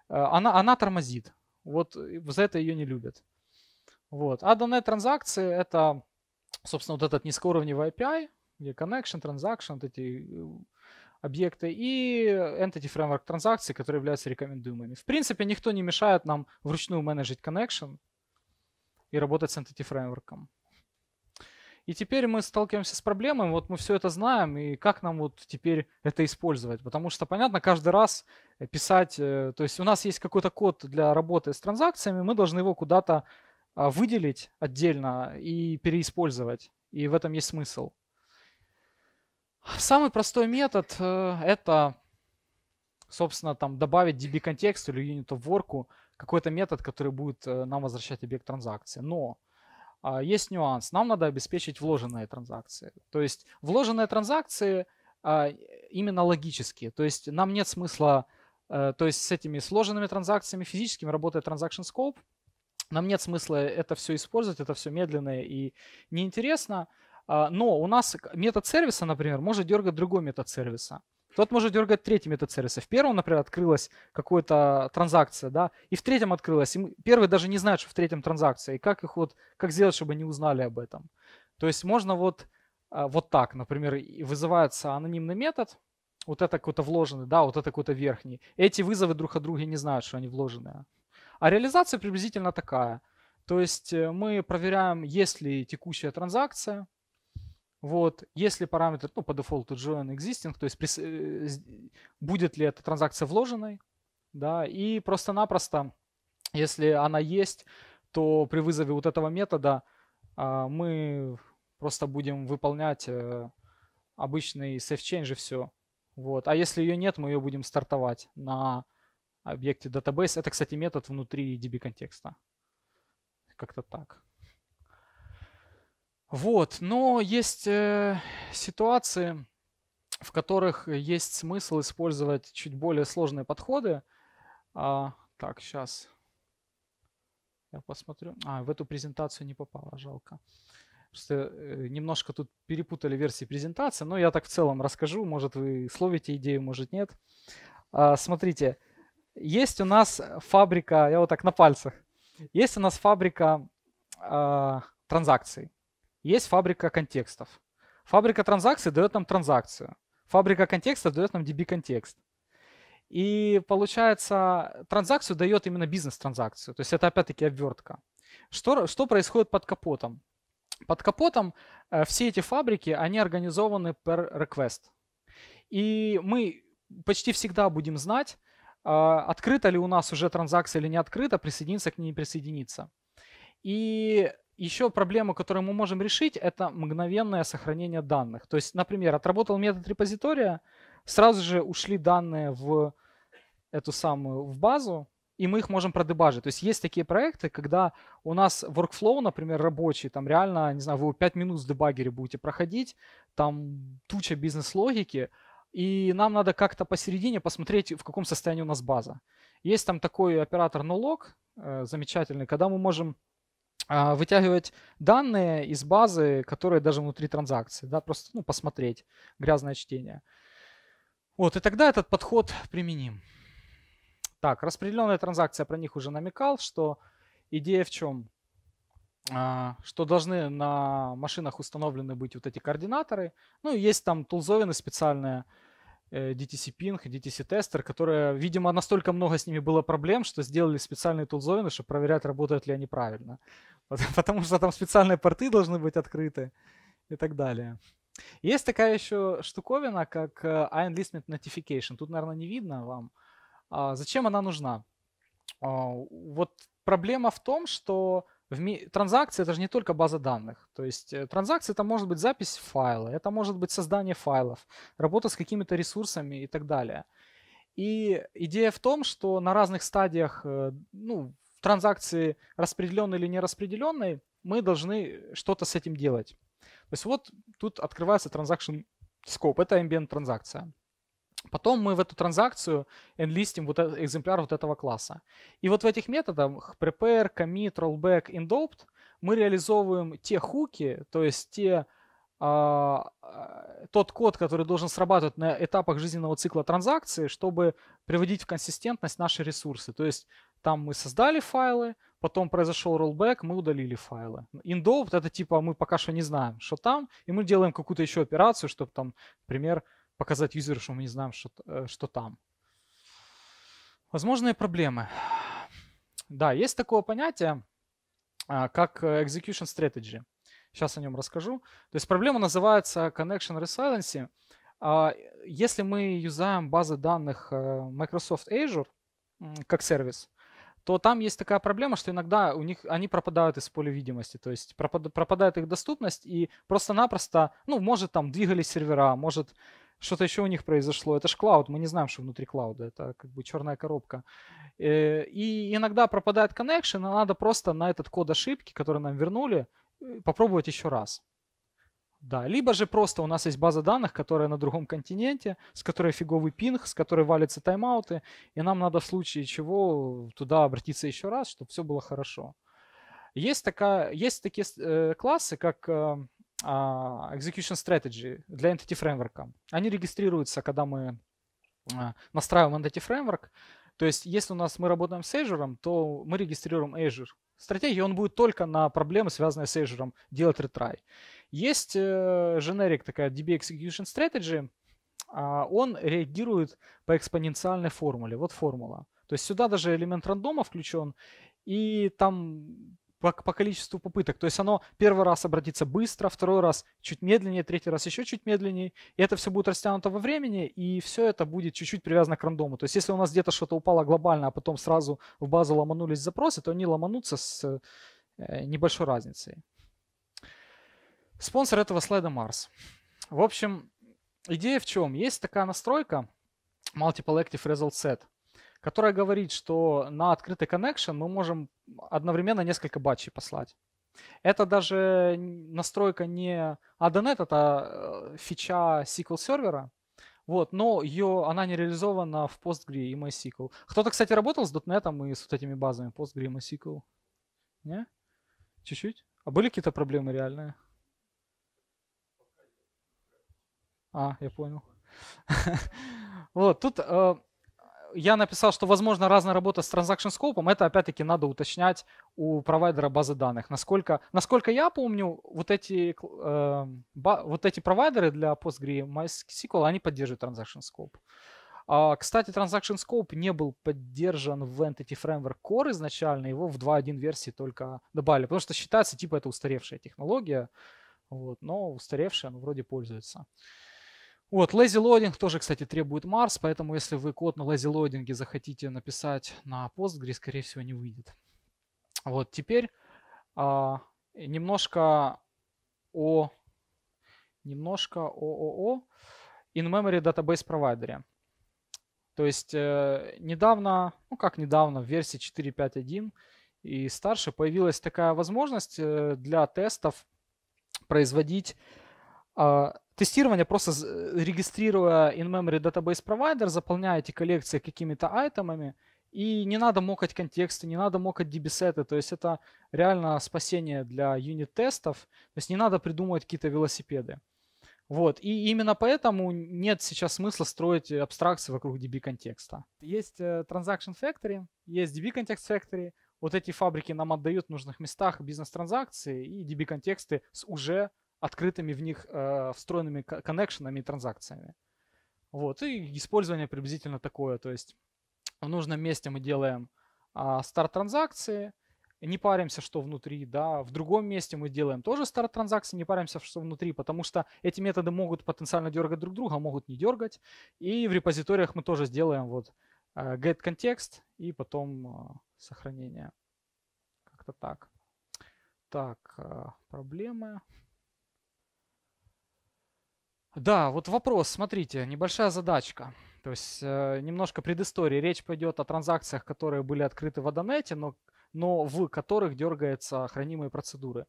э, она, она тормозит. Вот за это ее не любят. Вот. А данные транзакции — это, собственно, вот этот низкоуровневый API, connection, transaction, вот эти э, объекты, и entity framework транзакции, которые являются рекомендуемыми. В принципе, никто не мешает нам вручную менеджить connection и работать с entity framework. И теперь мы сталкиваемся с проблемой, вот мы все это знаем, и как нам вот теперь это использовать. Потому что, понятно, каждый раз писать, э, то есть у нас есть какой-то код для работы с транзакциями, мы должны его куда-то а, выделить отдельно и переиспользовать. И в этом есть смысл. Самый простой метод э, это, собственно, там добавить DB-контекст или unit of work какой-то метод, который будет э, нам возвращать объект транзакции. Но а, есть нюанс. Нам надо обеспечить вложенные транзакции. То есть вложенные транзакции а, именно логические. То есть нам нет смысла, э, то есть с этими сложенными транзакциями физическими работает Transaction Scope. Нам нет смысла это все использовать, это все медленно и неинтересно. А, но у нас метод сервиса, например, может дергать другой метод сервиса. Тот может дергать третий метод сервиса. В первом, например, открылась какая-то транзакция, да, и в третьем открылась. И первый даже не знает, что в третьем транзакция. И как их вот, как сделать, чтобы они узнали об этом. То есть можно вот, а, вот так, например, вызывается анонимный метод, вот это какой-то вложенный, да, вот это какой-то верхний. Эти вызовы друг от друга не знают, что они вложенные. А реализация приблизительно такая. То есть э, мы проверяем, есть ли текущая транзакция, вот, если параметр, ну, по дефолту join existing, то есть э, будет ли эта транзакция вложенной, да, и просто-напросто, если она есть, то при вызове вот этого метода а, мы просто будем выполнять э, обычный change и все. Вот. А если ее нет, мы ее будем стартовать на объекте database. Это, кстати, метод внутри DB-контекста. Как-то так. Вот, но есть э, ситуации, в которых есть смысл использовать чуть более сложные подходы. А, так, сейчас я посмотрю. А, в эту презентацию не попало, жалко. Просто э, немножко тут перепутали версии презентации, но я так в целом расскажу. Может, вы словите идею, может, нет. А, смотрите, есть у нас фабрика, я вот так на пальцах, есть у нас фабрика а, транзакций. Есть фабрика контекстов. Фабрика транзакций дает нам транзакцию. Фабрика контекстов дает нам DB-контекст. И получается, транзакцию дает именно бизнес-транзакцию. То есть это опять-таки обвертка. Что, что происходит под капотом? Под капотом э, все эти фабрики, они организованы per request. И мы почти всегда будем знать, э, открыта ли у нас уже транзакция или не открыта, присоединиться к ней не присоединиться. И еще проблема, которую мы можем решить, это мгновенное сохранение данных. То есть, например, отработал метод репозитория, сразу же ушли данные в эту самую в базу, и мы их можем продебажить. То есть есть такие проекты, когда у нас workflow, например, рабочий, там реально, не знаю, вы 5 минут с дебагере будете проходить, там туча бизнес-логики, и нам надо как-то посередине посмотреть, в каком состоянии у нас база. Есть там такой оператор nolog, э, замечательный, когда мы можем а, вытягивать данные из базы, которые даже внутри транзакции, да, просто ну, посмотреть грязное чтение. Вот, и тогда этот подход применим. Так, распределенная транзакция, про них уже намекал, что идея в чем? А, что должны на машинах установлены быть вот эти координаторы. Ну, есть там тулзовины специальные, DTC-пинг, DTC-тестер, которые, видимо, настолько много с ними было проблем, что сделали специальные тулзоины, чтобы проверять, работают ли они правильно. Потому что там специальные порты должны быть открыты и так далее. Есть такая еще штуковина, как э, iEnlistment Notification. Тут, наверное, не видно вам. А зачем она нужна? А, вот проблема в том, что в транзакции это же не только база данных. То есть э, транзакции это может быть запись файла, это может быть создание файлов, работа с какими-то ресурсами и так далее. И идея в том, что на разных стадиях э, ну, транзакции распределенной или нераспределенной мы должны что-то с этим делать. То есть вот тут открывается транзакшн scope, это ambient транзакция. Потом мы в эту транзакцию enlistим вот э, экземпляр вот этого класса. И вот в этих методах prepare, commit, rollback, indopt мы реализовываем те хуки, то есть те, э, тот код, который должен срабатывать на этапах жизненного цикла транзакции, чтобы приводить в консистентность наши ресурсы. То есть там мы создали файлы, потом произошел rollback, мы удалили файлы. Indopt это типа мы пока что не знаем, что там, и мы делаем какую-то еще операцию, чтобы там, например, показать юзеру, что мы не знаем, что, э, что там. Возможные проблемы. Да, есть такое понятие, а, как э, execution strategy. Сейчас о нем расскажу. То есть проблема называется connection resiliency. А, если мы юзаем базы данных э, Microsoft Azure как сервис, то там есть такая проблема, что иногда у них они пропадают из поля видимости, то есть пропадает их доступность и просто-напросто, ну, может там двигались сервера, может что-то еще у них произошло. Это ж клауд, мы не знаем, что внутри клауда, это как бы черная коробка. Э, и иногда пропадает connection, а надо просто на этот код ошибки, который нам вернули, э, попробовать еще раз. Да, либо же просто у нас есть база данных, которая на другом континенте, с которой фиговый пинг, с которой валятся тайм-ауты, и нам надо в случае чего туда обратиться еще раз, чтобы все было хорошо. Есть, такая, есть такие э, классы, как а, execution strategy для entity framework. Они регистрируются, когда мы а, настраиваем entity framework. То есть, если у нас мы работаем с Azure, то мы регистрируем Azure стратегию. он будет только на проблемы, связанные с Azure, делать retry. Есть э, generic такая DB Execution Strategy, а, он реагирует по экспоненциальной формуле. Вот формула. То есть сюда даже элемент рандома включен, и там по, по количеству попыток. То есть оно первый раз обратится быстро, второй раз чуть медленнее, третий раз еще чуть медленнее. И это все будет растянуто во времени, и все это будет чуть-чуть привязано к рандому. То есть если у нас где-то что-то упало глобально, а потом сразу в базу ломанулись запросы, то они ломанутся с э, небольшой разницей. Спонсор этого слайда Mars. В общем, идея в чем? Есть такая настройка Multiple Active Result Set – которая говорит, что на открытый connection мы можем одновременно несколько батчей послать. Это даже настройка не ADNet, это э, фича SQL сервера, вот, но ее, она не реализована в Postgre и MySQL. Кто-то, кстати, работал с .NET и с вот этими базами Postgre и MySQL? Не? Чуть-чуть? А были какие-то проблемы реальные? А, я понял. Вот, тут э, я написал, что, возможно, разная работа с transaction scope, это, опять-таки, надо уточнять у провайдера базы данных. Насколько, насколько я помню, вот эти, э, ба, вот эти провайдеры для PostgreSQL, они поддерживают transaction scope. А, кстати, transaction scope не был поддержан в Entity Framework Core изначально, его в 2.1 версии только добавили, потому что считается, типа, это устаревшая технология, вот, но устаревшая, но вроде пользуется. Вот, lazy loading тоже, кстати, требует Mars, поэтому если вы код на lazy loading захотите написать на Postgre, скорее всего, не выйдет. Вот, теперь а, немножко о немножко о in-memory database провайдере. То есть э, недавно, ну как недавно, в версии 4.5.1 и старше появилась такая возможность э, для тестов производить а, тестирование, просто э, регистрируя in-memory database provider, заполняя эти коллекции какими-то айтемами, и не надо мокать контексты, не надо мокать db дебисеты. То есть это реально спасение для юнит-тестов. То есть не надо придумывать какие-то велосипеды. Вот. И именно поэтому нет сейчас смысла строить абстракции вокруг DB-контекста. Есть э, Transaction Factory, есть DB-контекст Factory. Вот эти фабрики нам отдают в нужных местах бизнес-транзакции и DB-контексты с уже открытыми в них э, встроенными коннекшенами и транзакциями. Вот, и использование приблизительно такое, то есть в нужном месте мы делаем э, старт транзакции, не паримся, что внутри, да, в другом месте мы делаем тоже старт транзакции, не паримся, что внутри, потому что эти методы могут потенциально дергать друг друга, а могут не дергать, и в репозиториях мы тоже сделаем вот э, get контекст и потом э, сохранение. Как-то так. Так, э, проблемы. Да, вот вопрос, смотрите, небольшая задачка. То есть э, немножко предыстории. Речь пойдет о транзакциях, которые были открыты в Адонете, но, но в которых дергаются хранимые процедуры.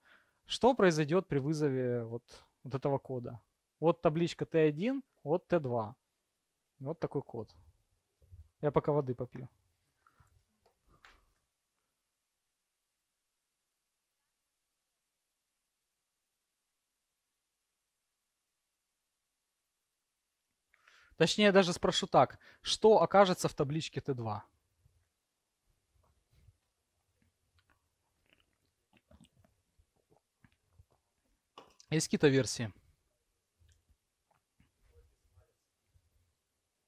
Что произойдет при вызове вот, вот этого кода? Вот табличка т 1 вот т 2 Вот такой код. Я пока воды попью. Точнее, даже спрошу так, что окажется в табличке Т2? Есть какие-то версии?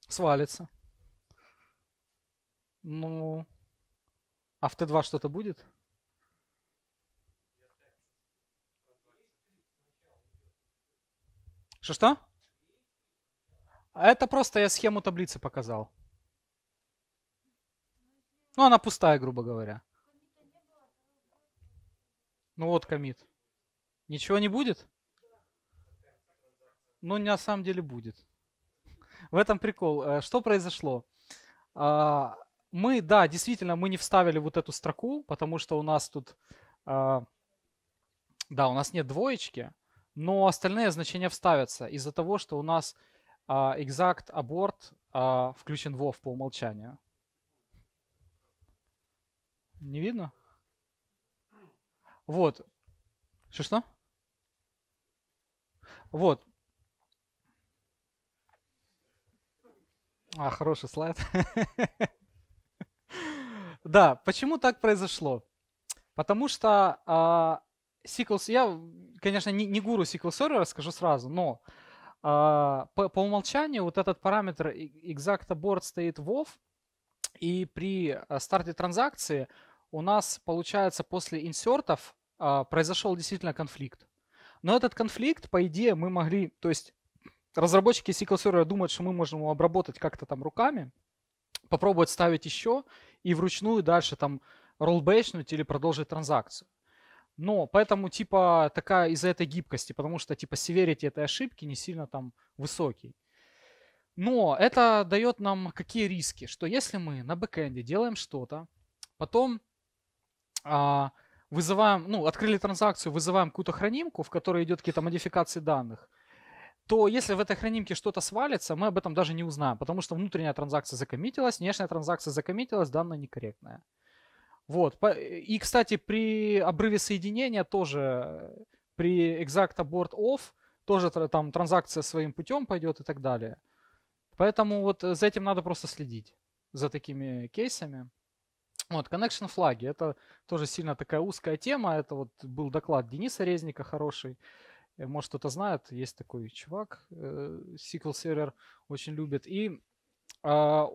Свалится. Ну, а в Т2 что-то будет? Что-что? А это просто я схему таблицы показал. Ну, она пустая, грубо говоря. Ну вот комит. Ничего не будет? Ну, на самом деле будет. В этом прикол. Э, что произошло? А, мы, да, действительно, мы не вставили вот эту строку, потому что у нас тут, а, да, у нас нет двоечки, но остальные значения вставятся из-за того, что у нас а, exact abort а, включен вов по умолчанию. Не видно? Вот. Что-что? Вот. А, хороший слайд. да, почему так произошло? Потому что а, SQL, я, конечно, не, не гуру SQL Server скажу сразу, но а, по, по умолчанию вот этот параметр exact abort стоит вов, и при э, старте транзакции у нас, получается, после инсертов а, произошел действительно конфликт. Но этот конфликт, по идее, мы могли, то есть разработчики SQL Server думают, что мы можем его обработать как-то там руками, попробовать ставить еще и вручную дальше там роллбэчнуть или продолжить транзакцию. Но поэтому, типа, такая из-за этой гибкости, потому что, типа, severity этой ошибки не сильно там высокий. Но это дает нам какие риски, что если мы на бэкэнде делаем что-то, потом а, вызываем, ну, открыли транзакцию, вызываем какую-то хранимку, в которой идет какие-то модификации данных, то если в этой хранимке что-то свалится, мы об этом даже не узнаем, потому что внутренняя транзакция закоммитилась, внешняя транзакция закоммитилась, данная некорректная. Вот. Э, и, кстати, при обрыве соединения тоже, э, при exact abort off, тоже там транзакция своим путем пойдет и так далее. Поэтому вот э, за этим надо просто следить, за такими кейсами. Вот, connection флаги, это тоже сильно такая узкая тема, это вот был доклад Дениса Резника хороший, может кто-то знает, есть такой чувак, SQL Server очень любит, и а,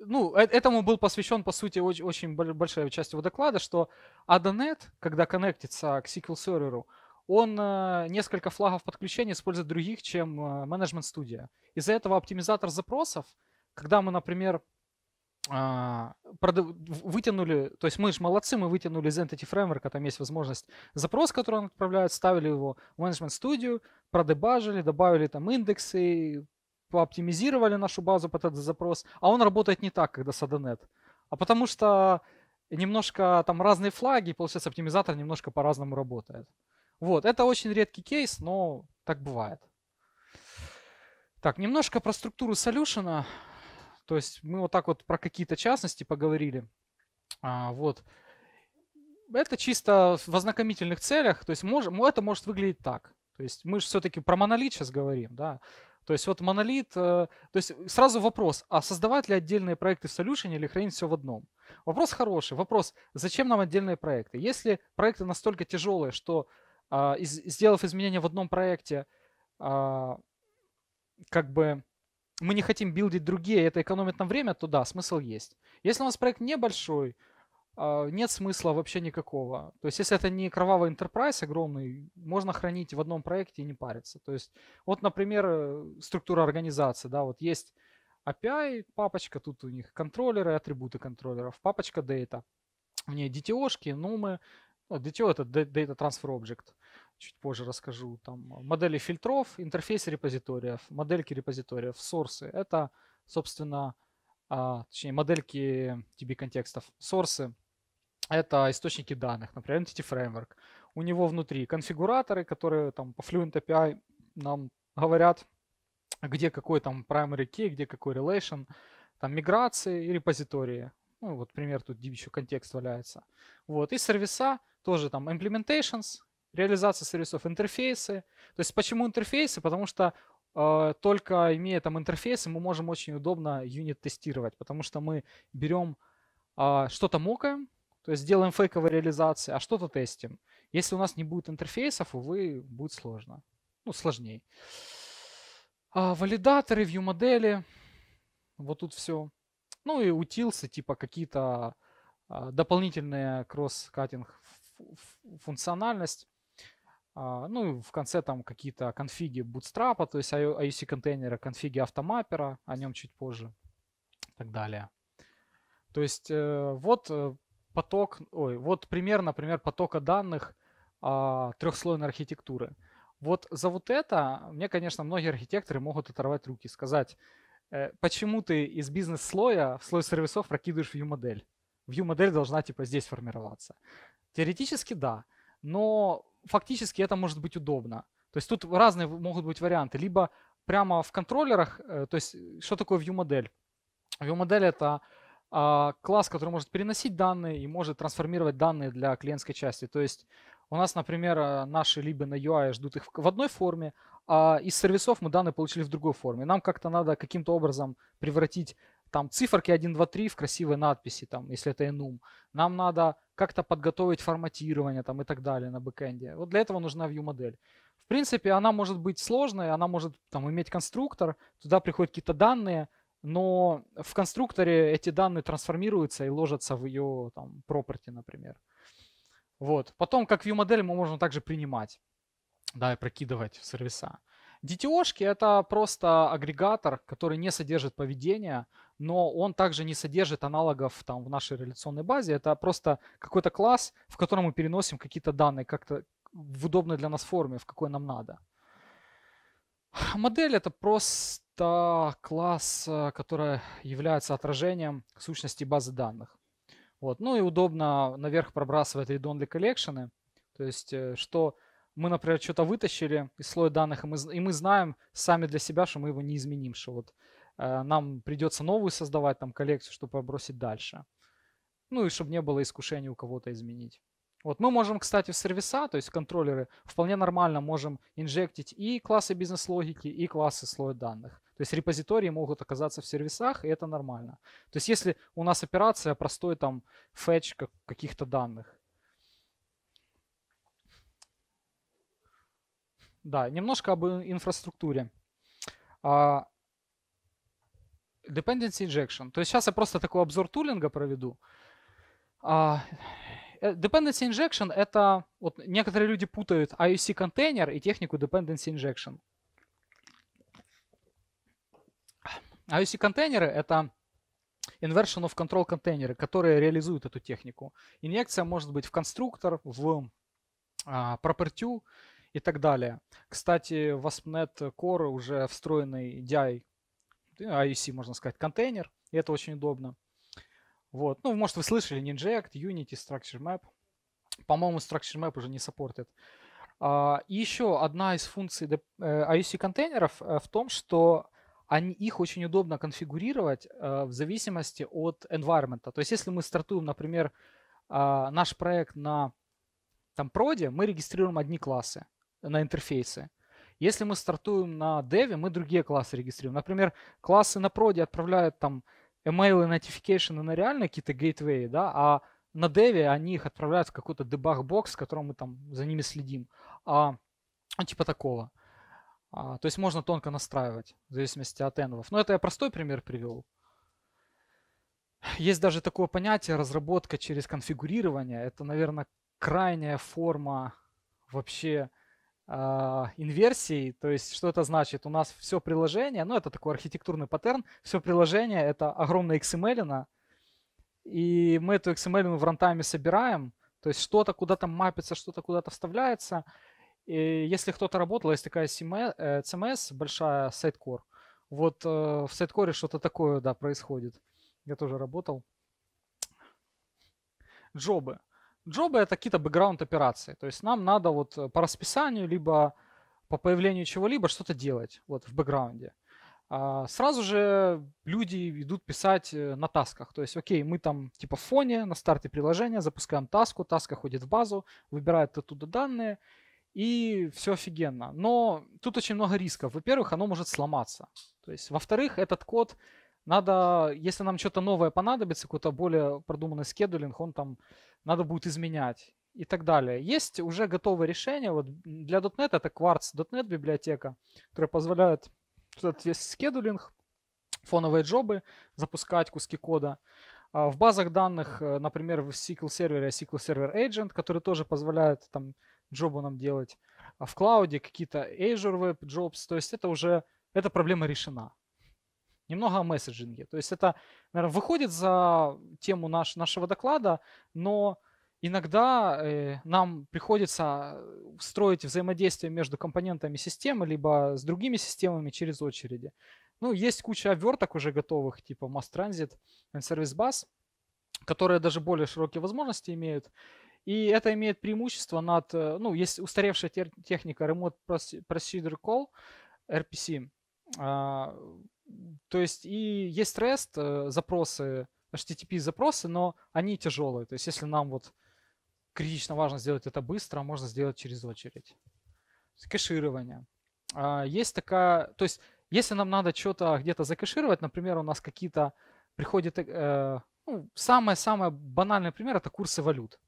ну, э, этому был посвящен, по сути, очень, очень большая часть его доклада, что Adonet, когда коннектится к SQL серверу, он э, несколько флагов подключения использует других, чем менеджмент э, студия. Из-за этого оптимизатор запросов, когда мы, например, а, вытянули, то есть мы же молодцы, мы вытянули из Entity Framework, там есть возможность запрос, который он отправляет, ставили его в Management Studio, продебажили, добавили там индексы, пооптимизировали нашу базу под этот запрос, а он работает не так, когда Sadonet. А потому что немножко там разные флаги, получается, оптимизатор немножко по-разному работает. Вот, это очень редкий кейс, но так бывает. Так, немножко про структуру солюшена. То есть мы вот так вот про какие-то частности поговорили. А, вот. Это чисто в ознакомительных целях. То есть мож, это может выглядеть так. То есть мы же все-таки про монолит сейчас говорим, да. То есть вот монолит, э, то есть э, сразу вопрос, а создавать ли отдельные проекты в Solution или хранить все в одном? Вопрос хороший. Вопрос, зачем нам отдельные проекты? Если проекты настолько тяжелые, что а, сделав изменения в одном проекте, а, как бы мы не хотим билдить другие, это экономит нам время, то да, смысл есть. Если у нас проект небольшой, а, нет смысла вообще никакого. То есть, если это не кровавый enterprise огромный, можно хранить в одном проекте и не париться. То есть, вот, например, э, структура организации, да, вот есть API, папочка, тут у них контроллеры, атрибуты контроллеров, папочка data, в ней DTO-шки, нумы, ну, DTO это Data Transfer Object, чуть позже расскажу, там модели фильтров, интерфейсы репозиториев, модельки репозиториев, сорсы, это, собственно, а, точнее, модельки DB-контекстов, сорсы, это источники данных, например, Entity Framework. У него внутри конфигураторы, которые там по Fluent API нам говорят, где какой там primary key, где какой relation, там миграции и репозитории. Ну, вот пример тут еще контекст валяется. Вот. И сервиса тоже там implementations, реализация сервисов, интерфейсы. То есть почему интерфейсы? Потому что Э, только имея там интерфейсы, мы можем очень удобно юнит тестировать, потому что мы берем а, что-то мокаем, то есть делаем фейковые реализации, а что-то тестим. Если у нас не будет интерфейсов, увы, будет сложно. Ну, сложнее. А, валидаторы, view модели. Вот тут все. Ну и утилсы, типа какие-то а, дополнительные кросс-катинг функциональность. А, ну, в конце там какие-то конфиги Bootstrap, то есть IOC контейнера, конфиги автомаппера, о нем чуть позже и так далее. То есть э, вот э, поток, ой, вот пример, например, потока данных а, трехслойной архитектуры. Вот за вот это мне, конечно, многие архитекторы могут оторвать руки, сказать, э, почему ты из бизнес-слоя в слой сервисов прокидываешь view-модель? View-модель должна типа здесь формироваться. Теоретически да, но фактически это может быть удобно. То есть тут разные могут быть варианты. Либо прямо в контроллерах, э, то есть э, что такое view-модель? View-модель это а, класс, который может переносить данные и может трансформировать данные для клиентской части. То есть у нас, например, э, наши либо на UI ждут их в одной форме, а из сервисов мы данные получили в другой форме. Нам как-то надо каким-то образом превратить там циферки 1, 2, 3 в красивой надписи, там, если это enum. Нам надо как-то подготовить форматирование там, и так далее на бэкэнде. Вот для этого нужна view-модель. В принципе, она может быть сложной, она может там, иметь конструктор, туда приходят какие-то данные, но в конструкторе эти данные трансформируются и ложатся в ее там, property, например. Вот. Потом, как view-модель, мы можем также принимать да, и прокидывать в сервиса. DTO-шки это просто агрегатор, который не содержит поведения, но он также не содержит аналогов там в нашей реляционной базе. Это просто какой-то класс, в котором мы переносим какие-то данные как-то в удобной для нас форме, в какой нам надо. Модель это просто класс, э, который является отражением сущности базы данных. Вот. Ну и удобно наверх пробрасывать read-only коллекшены, то есть э, что мы, например, что-то вытащили из слоя данных, и мы, и мы знаем сами для себя, что мы его не изменим, что вот э, нам придется новую создавать, там, коллекцию, чтобы бросить дальше. Ну и чтобы не было искушения у кого-то изменить. Вот мы можем, кстати, в сервиса, то есть в контроллеры, вполне нормально можем инжектить и классы бизнес-логики, и классы слоя данных. То есть репозитории могут оказаться в сервисах, и это нормально. То есть если у нас операция простой там фетч каких-то данных, Да, немножко об инфраструктуре. А, dependency injection. То есть сейчас я просто такой обзор тулинга проведу. А, э, dependency injection — это... Вот некоторые люди путают IOC-контейнер и технику dependency injection. IOC-контейнеры — это inversion of control контейнеры, которые реализуют эту технику. Инъекция может быть в конструктор, в а, property, и так далее. Кстати, в ASP.NET Core уже встроенный DI, IUC, можно сказать, контейнер, и это очень удобно. Вот. Ну, может, вы слышали Ninject, Unity, Structure Map. По-моему, Structure Map уже не саппортит. А, и еще одна из функций э, IUC контейнеров э, в том, что они, их очень удобно конфигурировать э, в зависимости от environment. То есть если мы стартуем, например, а, наш проект на там проде, мы регистрируем одни классы на интерфейсы. Если мы стартуем на Dev, мы другие классы регистрируем. Например, классы на Prod отправляют там email и notification на реальные какие-то гейтвеи, да, а на Dev они их отправляют в какой-то дебаг-бокс, в котором мы там за ними следим. А, ну, типа такого. А, то есть можно тонко настраивать в зависимости от энвов. Но ну, это я простой пример привел. Есть даже такое понятие разработка через конфигурирование. Это, наверное, крайняя форма вообще а, инверсий, то есть что это значит? У нас все приложение, ну это такой архитектурный паттерн, все приложение это огромная XML, и мы эту XML в рантайме собираем, то есть что-то куда-то мапится, что-то куда-то вставляется. И если кто-то работал, есть такая CMS, э, большая сайткор. Вот э, в сайткоре что-то такое, да, происходит. Я тоже работал. Джобы. Джобы это какие-то бэкграунд операции. То есть нам надо вот э, по расписанию, либо по появлению чего-либо что-то делать вот в бэкграунде. А сразу же люди идут писать э, на тасках. То есть, окей, мы там типа в фоне, на старте приложения запускаем таску, таска ходит в базу, выбирает оттуда данные, и все офигенно. Но тут очень много рисков. Во-первых, оно может сломаться. То есть, во-вторых, этот код надо, если нам что-то новое понадобится, какой-то более продуманный скедулинг, он там надо будет изменять и так далее. Есть уже готовые решения. Вот для .NET это .net библиотека, которая позволяет этот весь скедулинг, фоновые джобы запускать, куски кода. А в базах данных, э, например, в SQL сервере SQL Server Agent, который тоже позволяет там джобу нам делать. А в клауде какие-то Azure Web Jobs. То есть это уже, эта проблема решена немного о месседжинге. То есть это, наверное, выходит за тему наш, нашего доклада, но иногда э, нам приходится э, строить взаимодействие между компонентами системы либо с другими системами через очереди. Ну, есть куча обверток уже готовых, типа Mass Transit, Service Bus, которые даже более широкие возможности имеют. И это имеет преимущество над, э, ну, есть устаревшая техника Remote Procedure Call, RPC, а, то есть и есть REST э, запросы, HTTP запросы, но они тяжелые. То есть если нам вот критично важно сделать это быстро, можно сделать через очередь. Кэширование. А, есть такая, то есть если нам надо что-то где-то закэшировать, например, у нас какие-то приходят, э, ну, самое-самое банальный пример это курсы валют.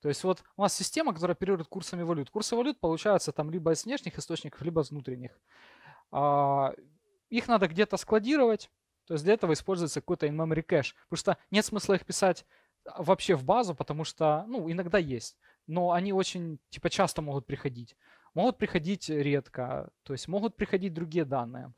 То есть вот у нас система, которая оперирует курсами валют. Курсы валют получаются там либо из внешних источников, либо из внутренних. А, их надо где-то складировать, то есть для этого используется какой-то in-memory кэш, потому что нет смысла их писать а, вообще в базу, потому что, ну, иногда есть, но они очень, типа, часто могут приходить. Могут приходить редко, то есть могут приходить другие данные.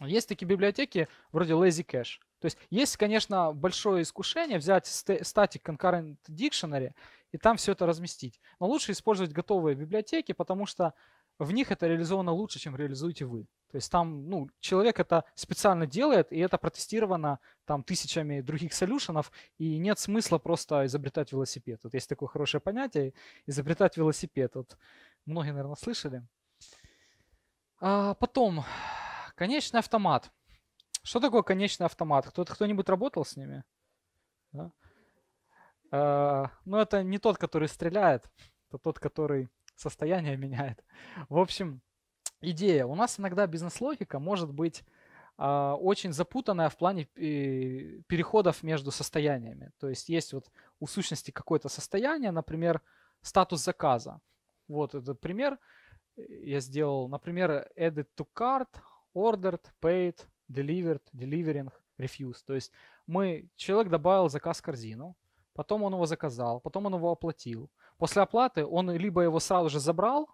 Есть такие библиотеки вроде Lazy Cache. То есть есть, конечно, большое искушение взять static concurrent dictionary и там все это разместить. Но лучше использовать готовые библиотеки, потому что в них это реализовано лучше, чем реализуете вы. То есть там ну, человек это специально делает, и это протестировано там тысячами других солюшенов, и нет смысла просто изобретать велосипед. Вот есть такое хорошее понятие – изобретать велосипед. Вот многие, наверное, слышали. А потом, конечный автомат. Что такое конечный автомат? Кто-то, кто-нибудь работал с ними? Да? А, ну, это не тот, который стреляет, это тот, который состояние меняет. В общем, идея. У нас иногда бизнес-логика может быть э, очень запутанная в плане э, переходов между состояниями. То есть есть вот у сущности какое-то состояние, например, статус заказа. Вот этот пример я сделал. Например, added to cart, ordered, paid, delivered, delivering, refused. То есть мы, человек добавил заказ в корзину, потом он его заказал, потом он его оплатил, После оплаты он либо его сразу же забрал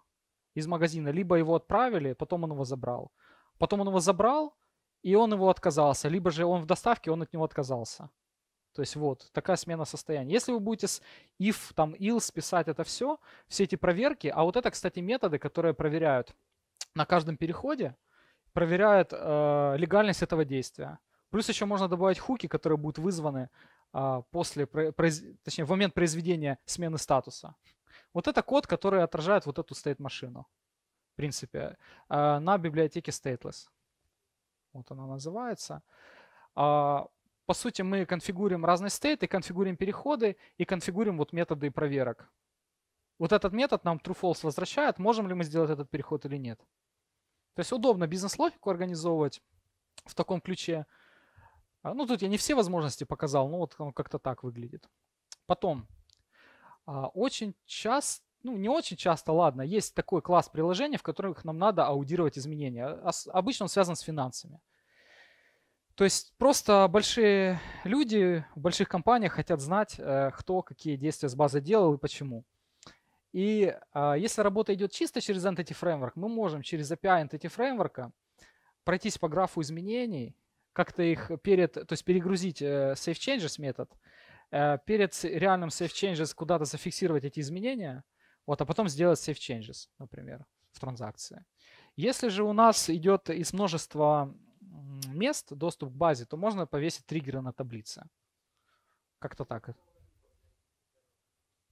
из магазина, либо его отправили, потом он его забрал. Потом он его забрал, и он его отказался, либо же он в доставке, он от него отказался. То есть вот такая смена состояния. Если вы будете с if, там, else писать это все, все эти проверки, а вот это, кстати, методы, которые проверяют на каждом переходе, проверяют э, легальность этого действия. Плюс еще можно добавить хуки, которые будут вызваны а, после, точнее, в момент произведения смены статуса. Вот это код, который отражает вот эту state-машину, в принципе, а, на библиотеке stateless. Вот она называется. А, по сути, мы конфигурим разные стейты, конфигурим переходы и конфигурим вот методы проверок. Вот этот метод нам true-false возвращает, можем ли мы сделать этот переход или нет. То есть удобно бизнес-логику организовывать в таком ключе – а, ну, тут я не все возможности показал, но вот он как-то так выглядит. Потом, а, очень часто, ну, не очень часто, ладно, есть такой класс приложений, в которых нам надо аудировать изменения. А обычно он связан с финансами. То есть просто большие люди в больших компаниях хотят знать, э, кто какие действия с базы делал и почему. И если работа идет чисто через Entity Framework, мы можем через API Entity Framework пройти по графу изменений как-то их перед, то есть перегрузить э, safe changes метод, э, перед реальным safe changes куда-то зафиксировать эти изменения, вот, а потом сделать safe changes, например, в транзакции. Если же у нас идет из множества мест доступ к базе, то можно повесить триггеры на таблице. Как-то так.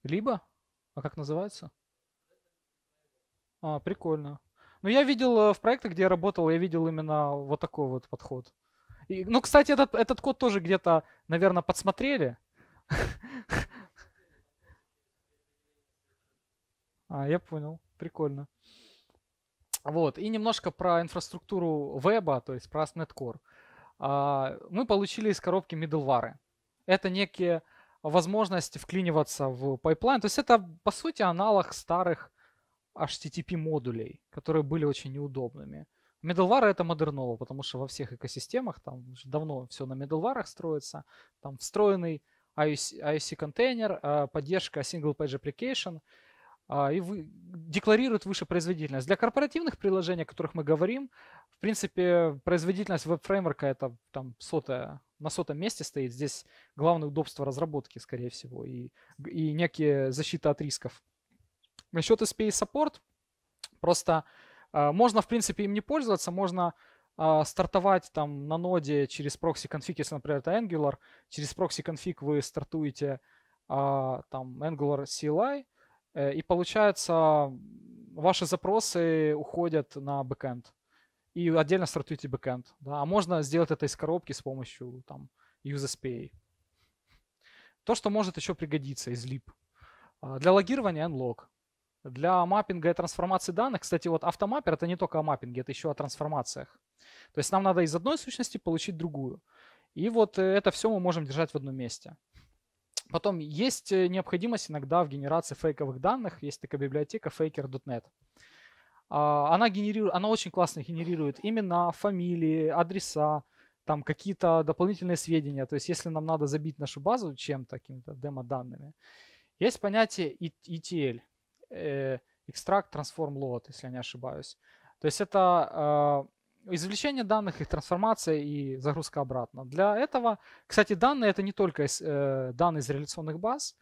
Либо, а как называется? А, прикольно. Но ну, я видел э, в проектах, где я работал, я видел именно вот такой вот подход. И, ну, кстати, этот, этот код тоже где-то, наверное, подсмотрели. А, я понял. Прикольно. Вот. И немножко про инфраструктуру веба, то есть про ASP.NET Core. А, мы получили из коробки middleware. Это некие возможности вклиниваться в пайплайн. То есть это, по сути, аналог старых HTTP модулей, которые были очень неудобными. Middleware это модерново, потому что во всех экосистемах там давно все на middleware строится. Там встроенный IOC, IOC контейнер, а, поддержка single page application а, и вы, декларирует выше производительность. Для корпоративных приложений, о которых мы говорим, в принципе, производительность веб-фреймворка это там сотая, на сотом месте стоит. Здесь главное удобство разработки, скорее всего, и, и некие защита от рисков. Насчет SPA Support, просто а, можно, в принципе, им не пользоваться, можно а, стартовать там на ноде через прокси конфиг, если, например, это Angular, через прокси конфиг вы стартуете а, там Angular CLI, э, и получается ваши запросы уходят на бэкэнд. И отдельно стартуете бэкэнд. Да? А можно сделать это из коробки с помощью там UseSPA. То, что может еще пригодиться из lib. Для логирования unlock для маппинга и трансформации данных. Кстати, вот автомаппер — это не только о маппинге, это еще о трансформациях. То есть нам надо из одной сущности получить другую. И вот э, это все мы можем держать в одном месте. Потом есть э, необходимость иногда в генерации фейковых данных. Есть такая библиотека faker.net. А, она, генерирует, она очень классно генерирует имена, фамилии, адреса, там какие-то дополнительные сведения. То есть если нам надо забить нашу базу чем-то, какими-то демо-данными, есть понятие ETL extract transform load, если я не ошибаюсь. То есть это э, извлечение данных, их трансформация и загрузка обратно. Для этого, кстати, данные это не только э, данные из реляционных баз.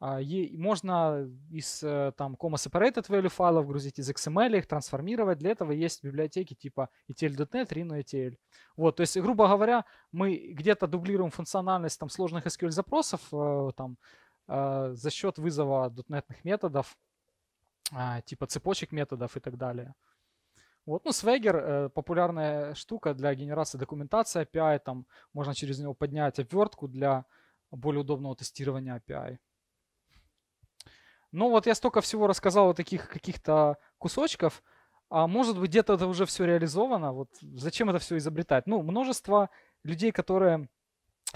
А, можно из э, там comma separated value файлов грузить из XML, их трансформировать. Для этого есть библиотеки типа etl.net, rino.etl. Вот, то есть, грубо говоря, мы где-то дублируем функциональность там, сложных SQL запросов там, за счет вызова .NET методов а, типа цепочек методов и так далее. Вот, ну, Swagger э, популярная штука для генерации документации API, там можно через него поднять обвертку для более удобного тестирования API. Ну вот я столько всего рассказал о таких каких-то кусочков, а может быть где-то это уже все реализовано, вот зачем это все изобретать? Ну, множество людей, которые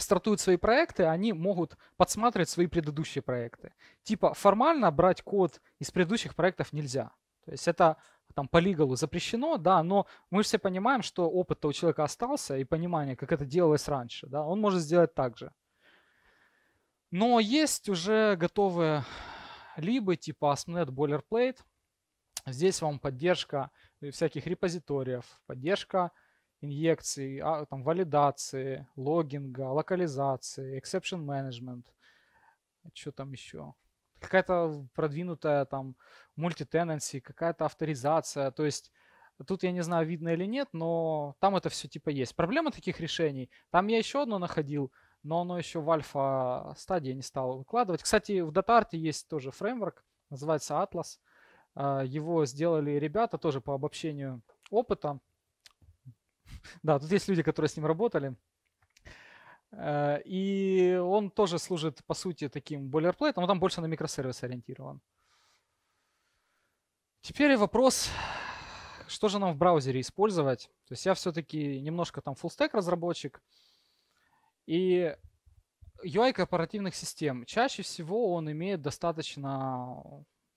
стартуют свои проекты, они могут подсматривать свои предыдущие проекты. Типа формально брать код из предыдущих проектов нельзя. То есть это там по лигалу запрещено, да, но мы все понимаем, что опыт-то у человека остался и понимание, как это делалось раньше, да, он может сделать так же. Но есть уже готовые либо типа ASP.NET Boilerplate. Здесь вам поддержка всяких репозиториев, поддержка инъекций, а, там, валидации, логинга, локализации, exception management, что там еще, какая-то продвинутая там мультитенанси, какая-то авторизация, то есть Тут я не знаю, видно или нет, но там это все типа есть. Проблема таких решений. Там я еще одно находил, но оно еще в альфа стадии не стало выкладывать. Кстати, в DataArt есть тоже фреймворк, называется Atlas. Э, его сделали ребята тоже по обобщению опыта. Да, тут есть люди, которые с ним работали. Э, и он тоже служит, по сути, таким бойлерплейтом, но там больше на микросервис ориентирован. Теперь вопрос, что же нам в браузере использовать? То есть я все-таки немножко там full-stack разработчик. И UI корпоративных систем. Чаще всего он имеет достаточно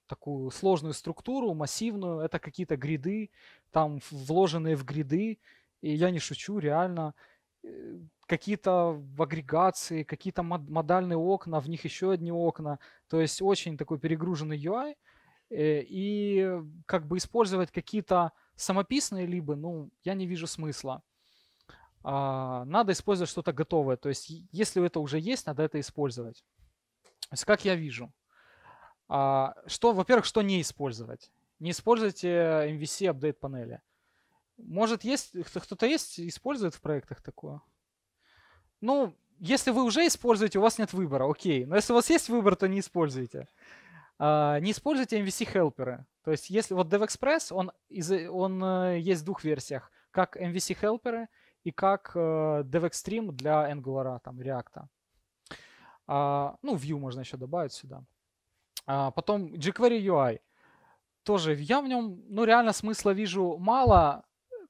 такую сложную структуру, массивную. Это какие-то гриды, там вложенные в гриды и я не шучу, реально э, какие-то агрегации, какие-то модальные окна, в них еще одни окна. То есть очень такой перегруженный UI. Э, и как бы использовать какие-то самописные либо, ну, я не вижу смысла. А, надо использовать что-то готовое. То есть если это уже есть, надо это использовать. То есть как я вижу. А, что, во-первых, что не использовать? Не используйте MVC апдейт панели. Может, есть кто-то есть, использует в проектах такое? Ну, если вы уже используете, у вас нет выбора, окей. Но если у вас есть выбор, то не используйте. А, не используйте MVC-хелперы. То есть если вот DevExpress, он, он э, есть в двух версиях. Как MVC-хелперы и как э, DevExtreme для Angular, там, React. А, ну, View можно еще добавить сюда. А, потом jQuery UI. Тоже я в нем, ну, реально смысла вижу мало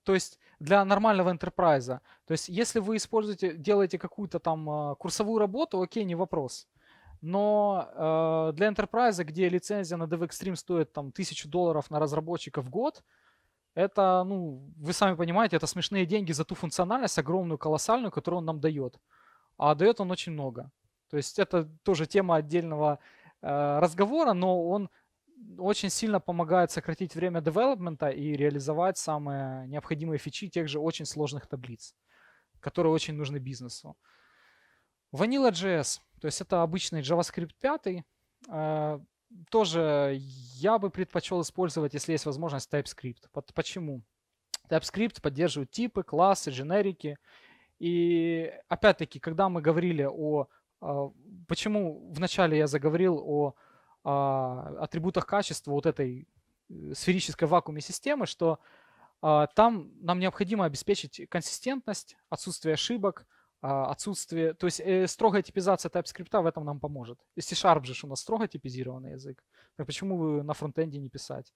то есть для нормального enterprise. То есть если вы используете, делаете какую-то там а, курсовую работу, окей, не вопрос. Но э, для enterprise, где лицензия на DevExtreme стоит там тысячу долларов на разработчика в год, это, ну, вы сами понимаете, это смешные деньги за ту функциональность огромную, колоссальную, которую он нам дает. А дает он очень много. То есть это тоже тема отдельного э, разговора, но он очень сильно помогает сократить время девелопмента и реализовать самые необходимые фичи тех же очень сложных таблиц, которые очень нужны бизнесу. Vanilla.js, то есть это обычный JavaScript 5, э, тоже я бы предпочел использовать, если есть возможность, TypeScript. Почему? TypeScript поддерживает типы, классы, генерики. И опять-таки, когда мы говорили о... Э, почему вначале я заговорил о а, атрибутах качества вот этой э, сферической вакууме системы, что а, там нам необходимо обеспечить консистентность, отсутствие ошибок, а, отсутствие... То есть э, строгая типизация TypeScript в этом нам поможет. И C-Sharp же у нас строго типизированный язык. Так почему вы на фронтенде не писать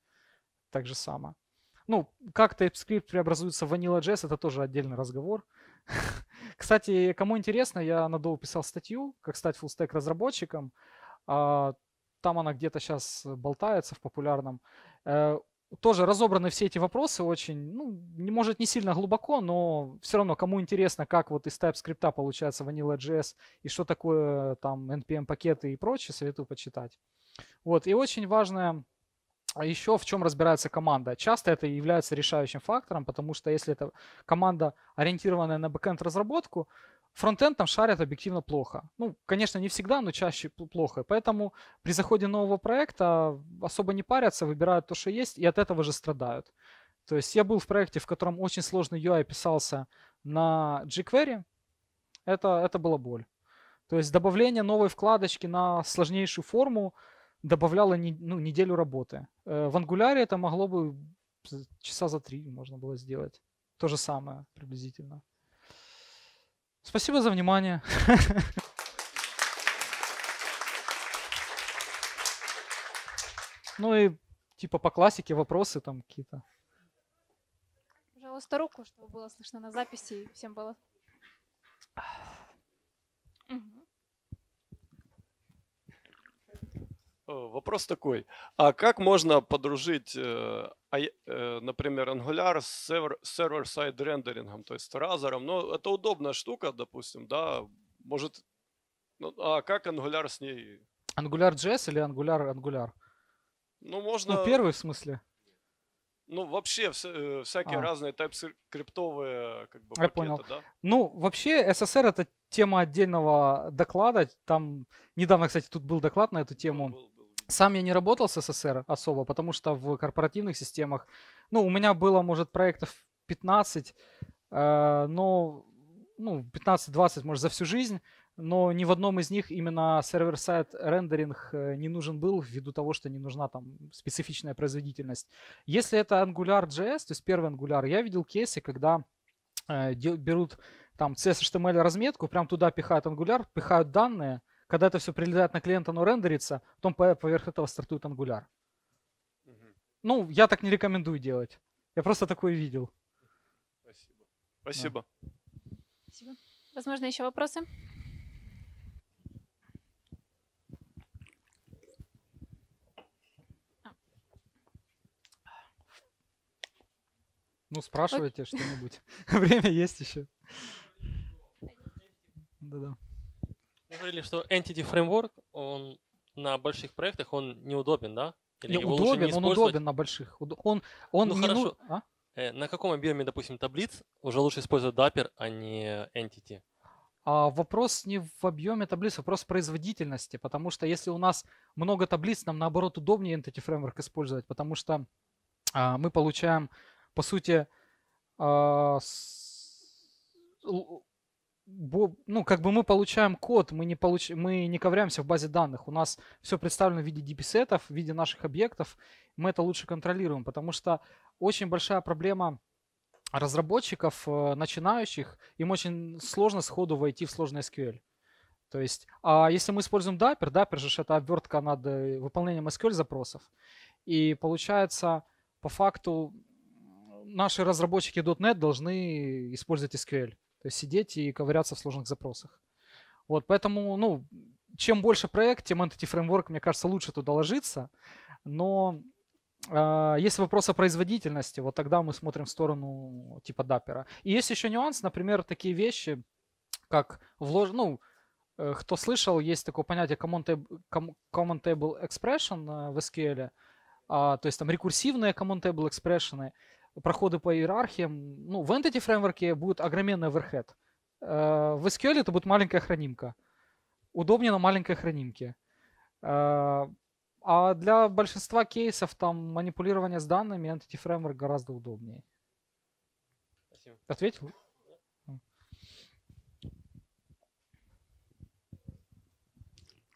так же само? Ну, как TypeScript преобразуется в Vanilla.js, это тоже отдельный разговор. Кстати, кому интересно, я надолго писал статью, как стать Full Stack разработчиком там она где-то сейчас э, болтается в популярном. Э, тоже разобраны все эти вопросы очень, ну, не, может, не сильно глубоко, но все равно, кому интересно, как вот из TypeScript получается Vanilla.js и что такое э, там NPM-пакеты и прочее, советую почитать. Вот, и очень важная еще в чем разбирается команда? Часто это является решающим фактором, потому что если это команда, ориентированная на бэкенд разработку, Фронтенд там шарят объективно плохо. Ну, конечно, не всегда, но чаще плохо. Поэтому при заходе нового проекта особо не парятся, выбирают то, что есть, и от этого же страдают. То есть я был в проекте, в котором очень сложный UI писался на jQuery. Это, это была боль. То есть добавление новой вкладочки на сложнейшую форму добавляло не, ну, неделю работы. Э, в Angular это могло бы часа за три можно было сделать. То же самое приблизительно. Спасибо за внимание. Ну и типа по классике вопросы там какие-то. Пожалуйста, руку, чтобы было слышно на записи и всем было. Угу. Э, вопрос такой. А как можно подружить, э, э, например, Angular с server-side рендерингом, то есть разером? Ну, это удобная штука, допустим, да, может... Ну, а как Angular с ней? Angular JS или Angular Angular? Ну, можно... Ну, первый в смысле? Ну, вообще всякие а. разные type криптовые как бы, Я пакеты, понял. да? Ну, вообще SSR это тема отдельного доклада. Там недавно, кстати, тут был доклад на эту ну, тему. Был, сам я не работал с СССР особо, потому что в корпоративных системах, ну, у меня было, может, проектов 15, э, но, ну, 15-20, может, за всю жизнь, но ни в одном из них именно сервер-сайт рендеринг э, не нужен был ввиду того, что не нужна там специфичная производительность. Если это Angular.js, то есть первый Angular, я видел кейсы, когда э, берут там CSHTML разметку, прям туда пихают Angular, пихают данные – когда это все прилетает на клиента, оно рендерится, потом поверх этого стартует Angular. Ну, я так не рекомендую делать. Я просто такое видел. Спасибо. Спасибо. Спасибо. Возможно, еще вопросы? Ну, спрашивайте Ок. что-нибудь. Время есть еще. Да-да говорили, что Entity Framework, он на больших проектах, он неудобен, да? Или не, удобен, не он удобен на больших. Он, он ну, не хорошо. Ну... А? Э, на каком объеме, допустим, таблиц уже лучше использовать Dapper, а не Entity? А вопрос не в объеме таблиц, вопрос производительности, потому что если у нас много таблиц, нам наоборот удобнее Entity Framework использовать, потому что а, мы получаем, по сути, а, с ну, как бы мы получаем код, мы не, получ... мы не ковыряемся в базе данных. У нас все представлено в виде DP-сетов, в виде наших объектов. Мы это лучше контролируем, потому что очень большая проблема разработчиков, э, начинающих, им очень сложно сходу войти в сложный SQL. То есть, а если мы используем Dapper, Dapper же это обвертка над э, выполнением SQL запросов, и получается, по факту, наши разработчики .NET должны использовать SQL. То есть сидеть и ковыряться в сложных запросах. Вот, поэтому, ну, чем больше проект, тем Entity Framework, мне кажется, лучше туда ложится. Но э, а, есть вопрос о производительности, вот тогда мы смотрим в сторону типа даппера. И есть еще нюанс, например, такие вещи, как влож... ну, э, кто слышал, есть такое понятие common table, common table expression э, в SQL, э, а, то есть там рекурсивные common table expression, проходы по иерархиям. Ну, в Entity Framework будет огроменный overhead. Э, в SQL это будет маленькая хранимка. Удобнее на маленькой хранимке. Э, а для большинства кейсов там манипулирование с данными Entity Framework гораздо удобнее. Спасибо. Ответил?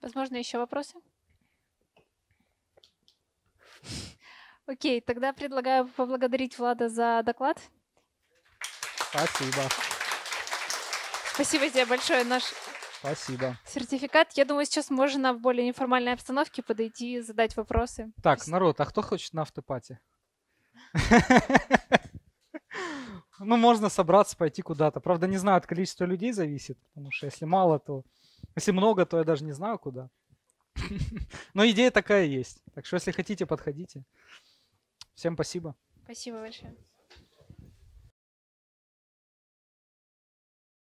Возможно, еще вопросы? Окей, тогда предлагаю поблагодарить Влада за доклад. Спасибо. Спасибо тебе большое, наш Спасибо. Сертификат. Я думаю, сейчас можно в более неформальной обстановке подойти и задать вопросы. Так, Пусть... народ, а кто хочет на автопате? Ну, можно собраться, пойти куда-то. Правда, не знаю, от количества людей зависит, потому что если мало, то... Если много, то я даже не знаю, куда. Но идея такая есть. Так что, если хотите, подходите. Всем спасибо. Спасибо большое.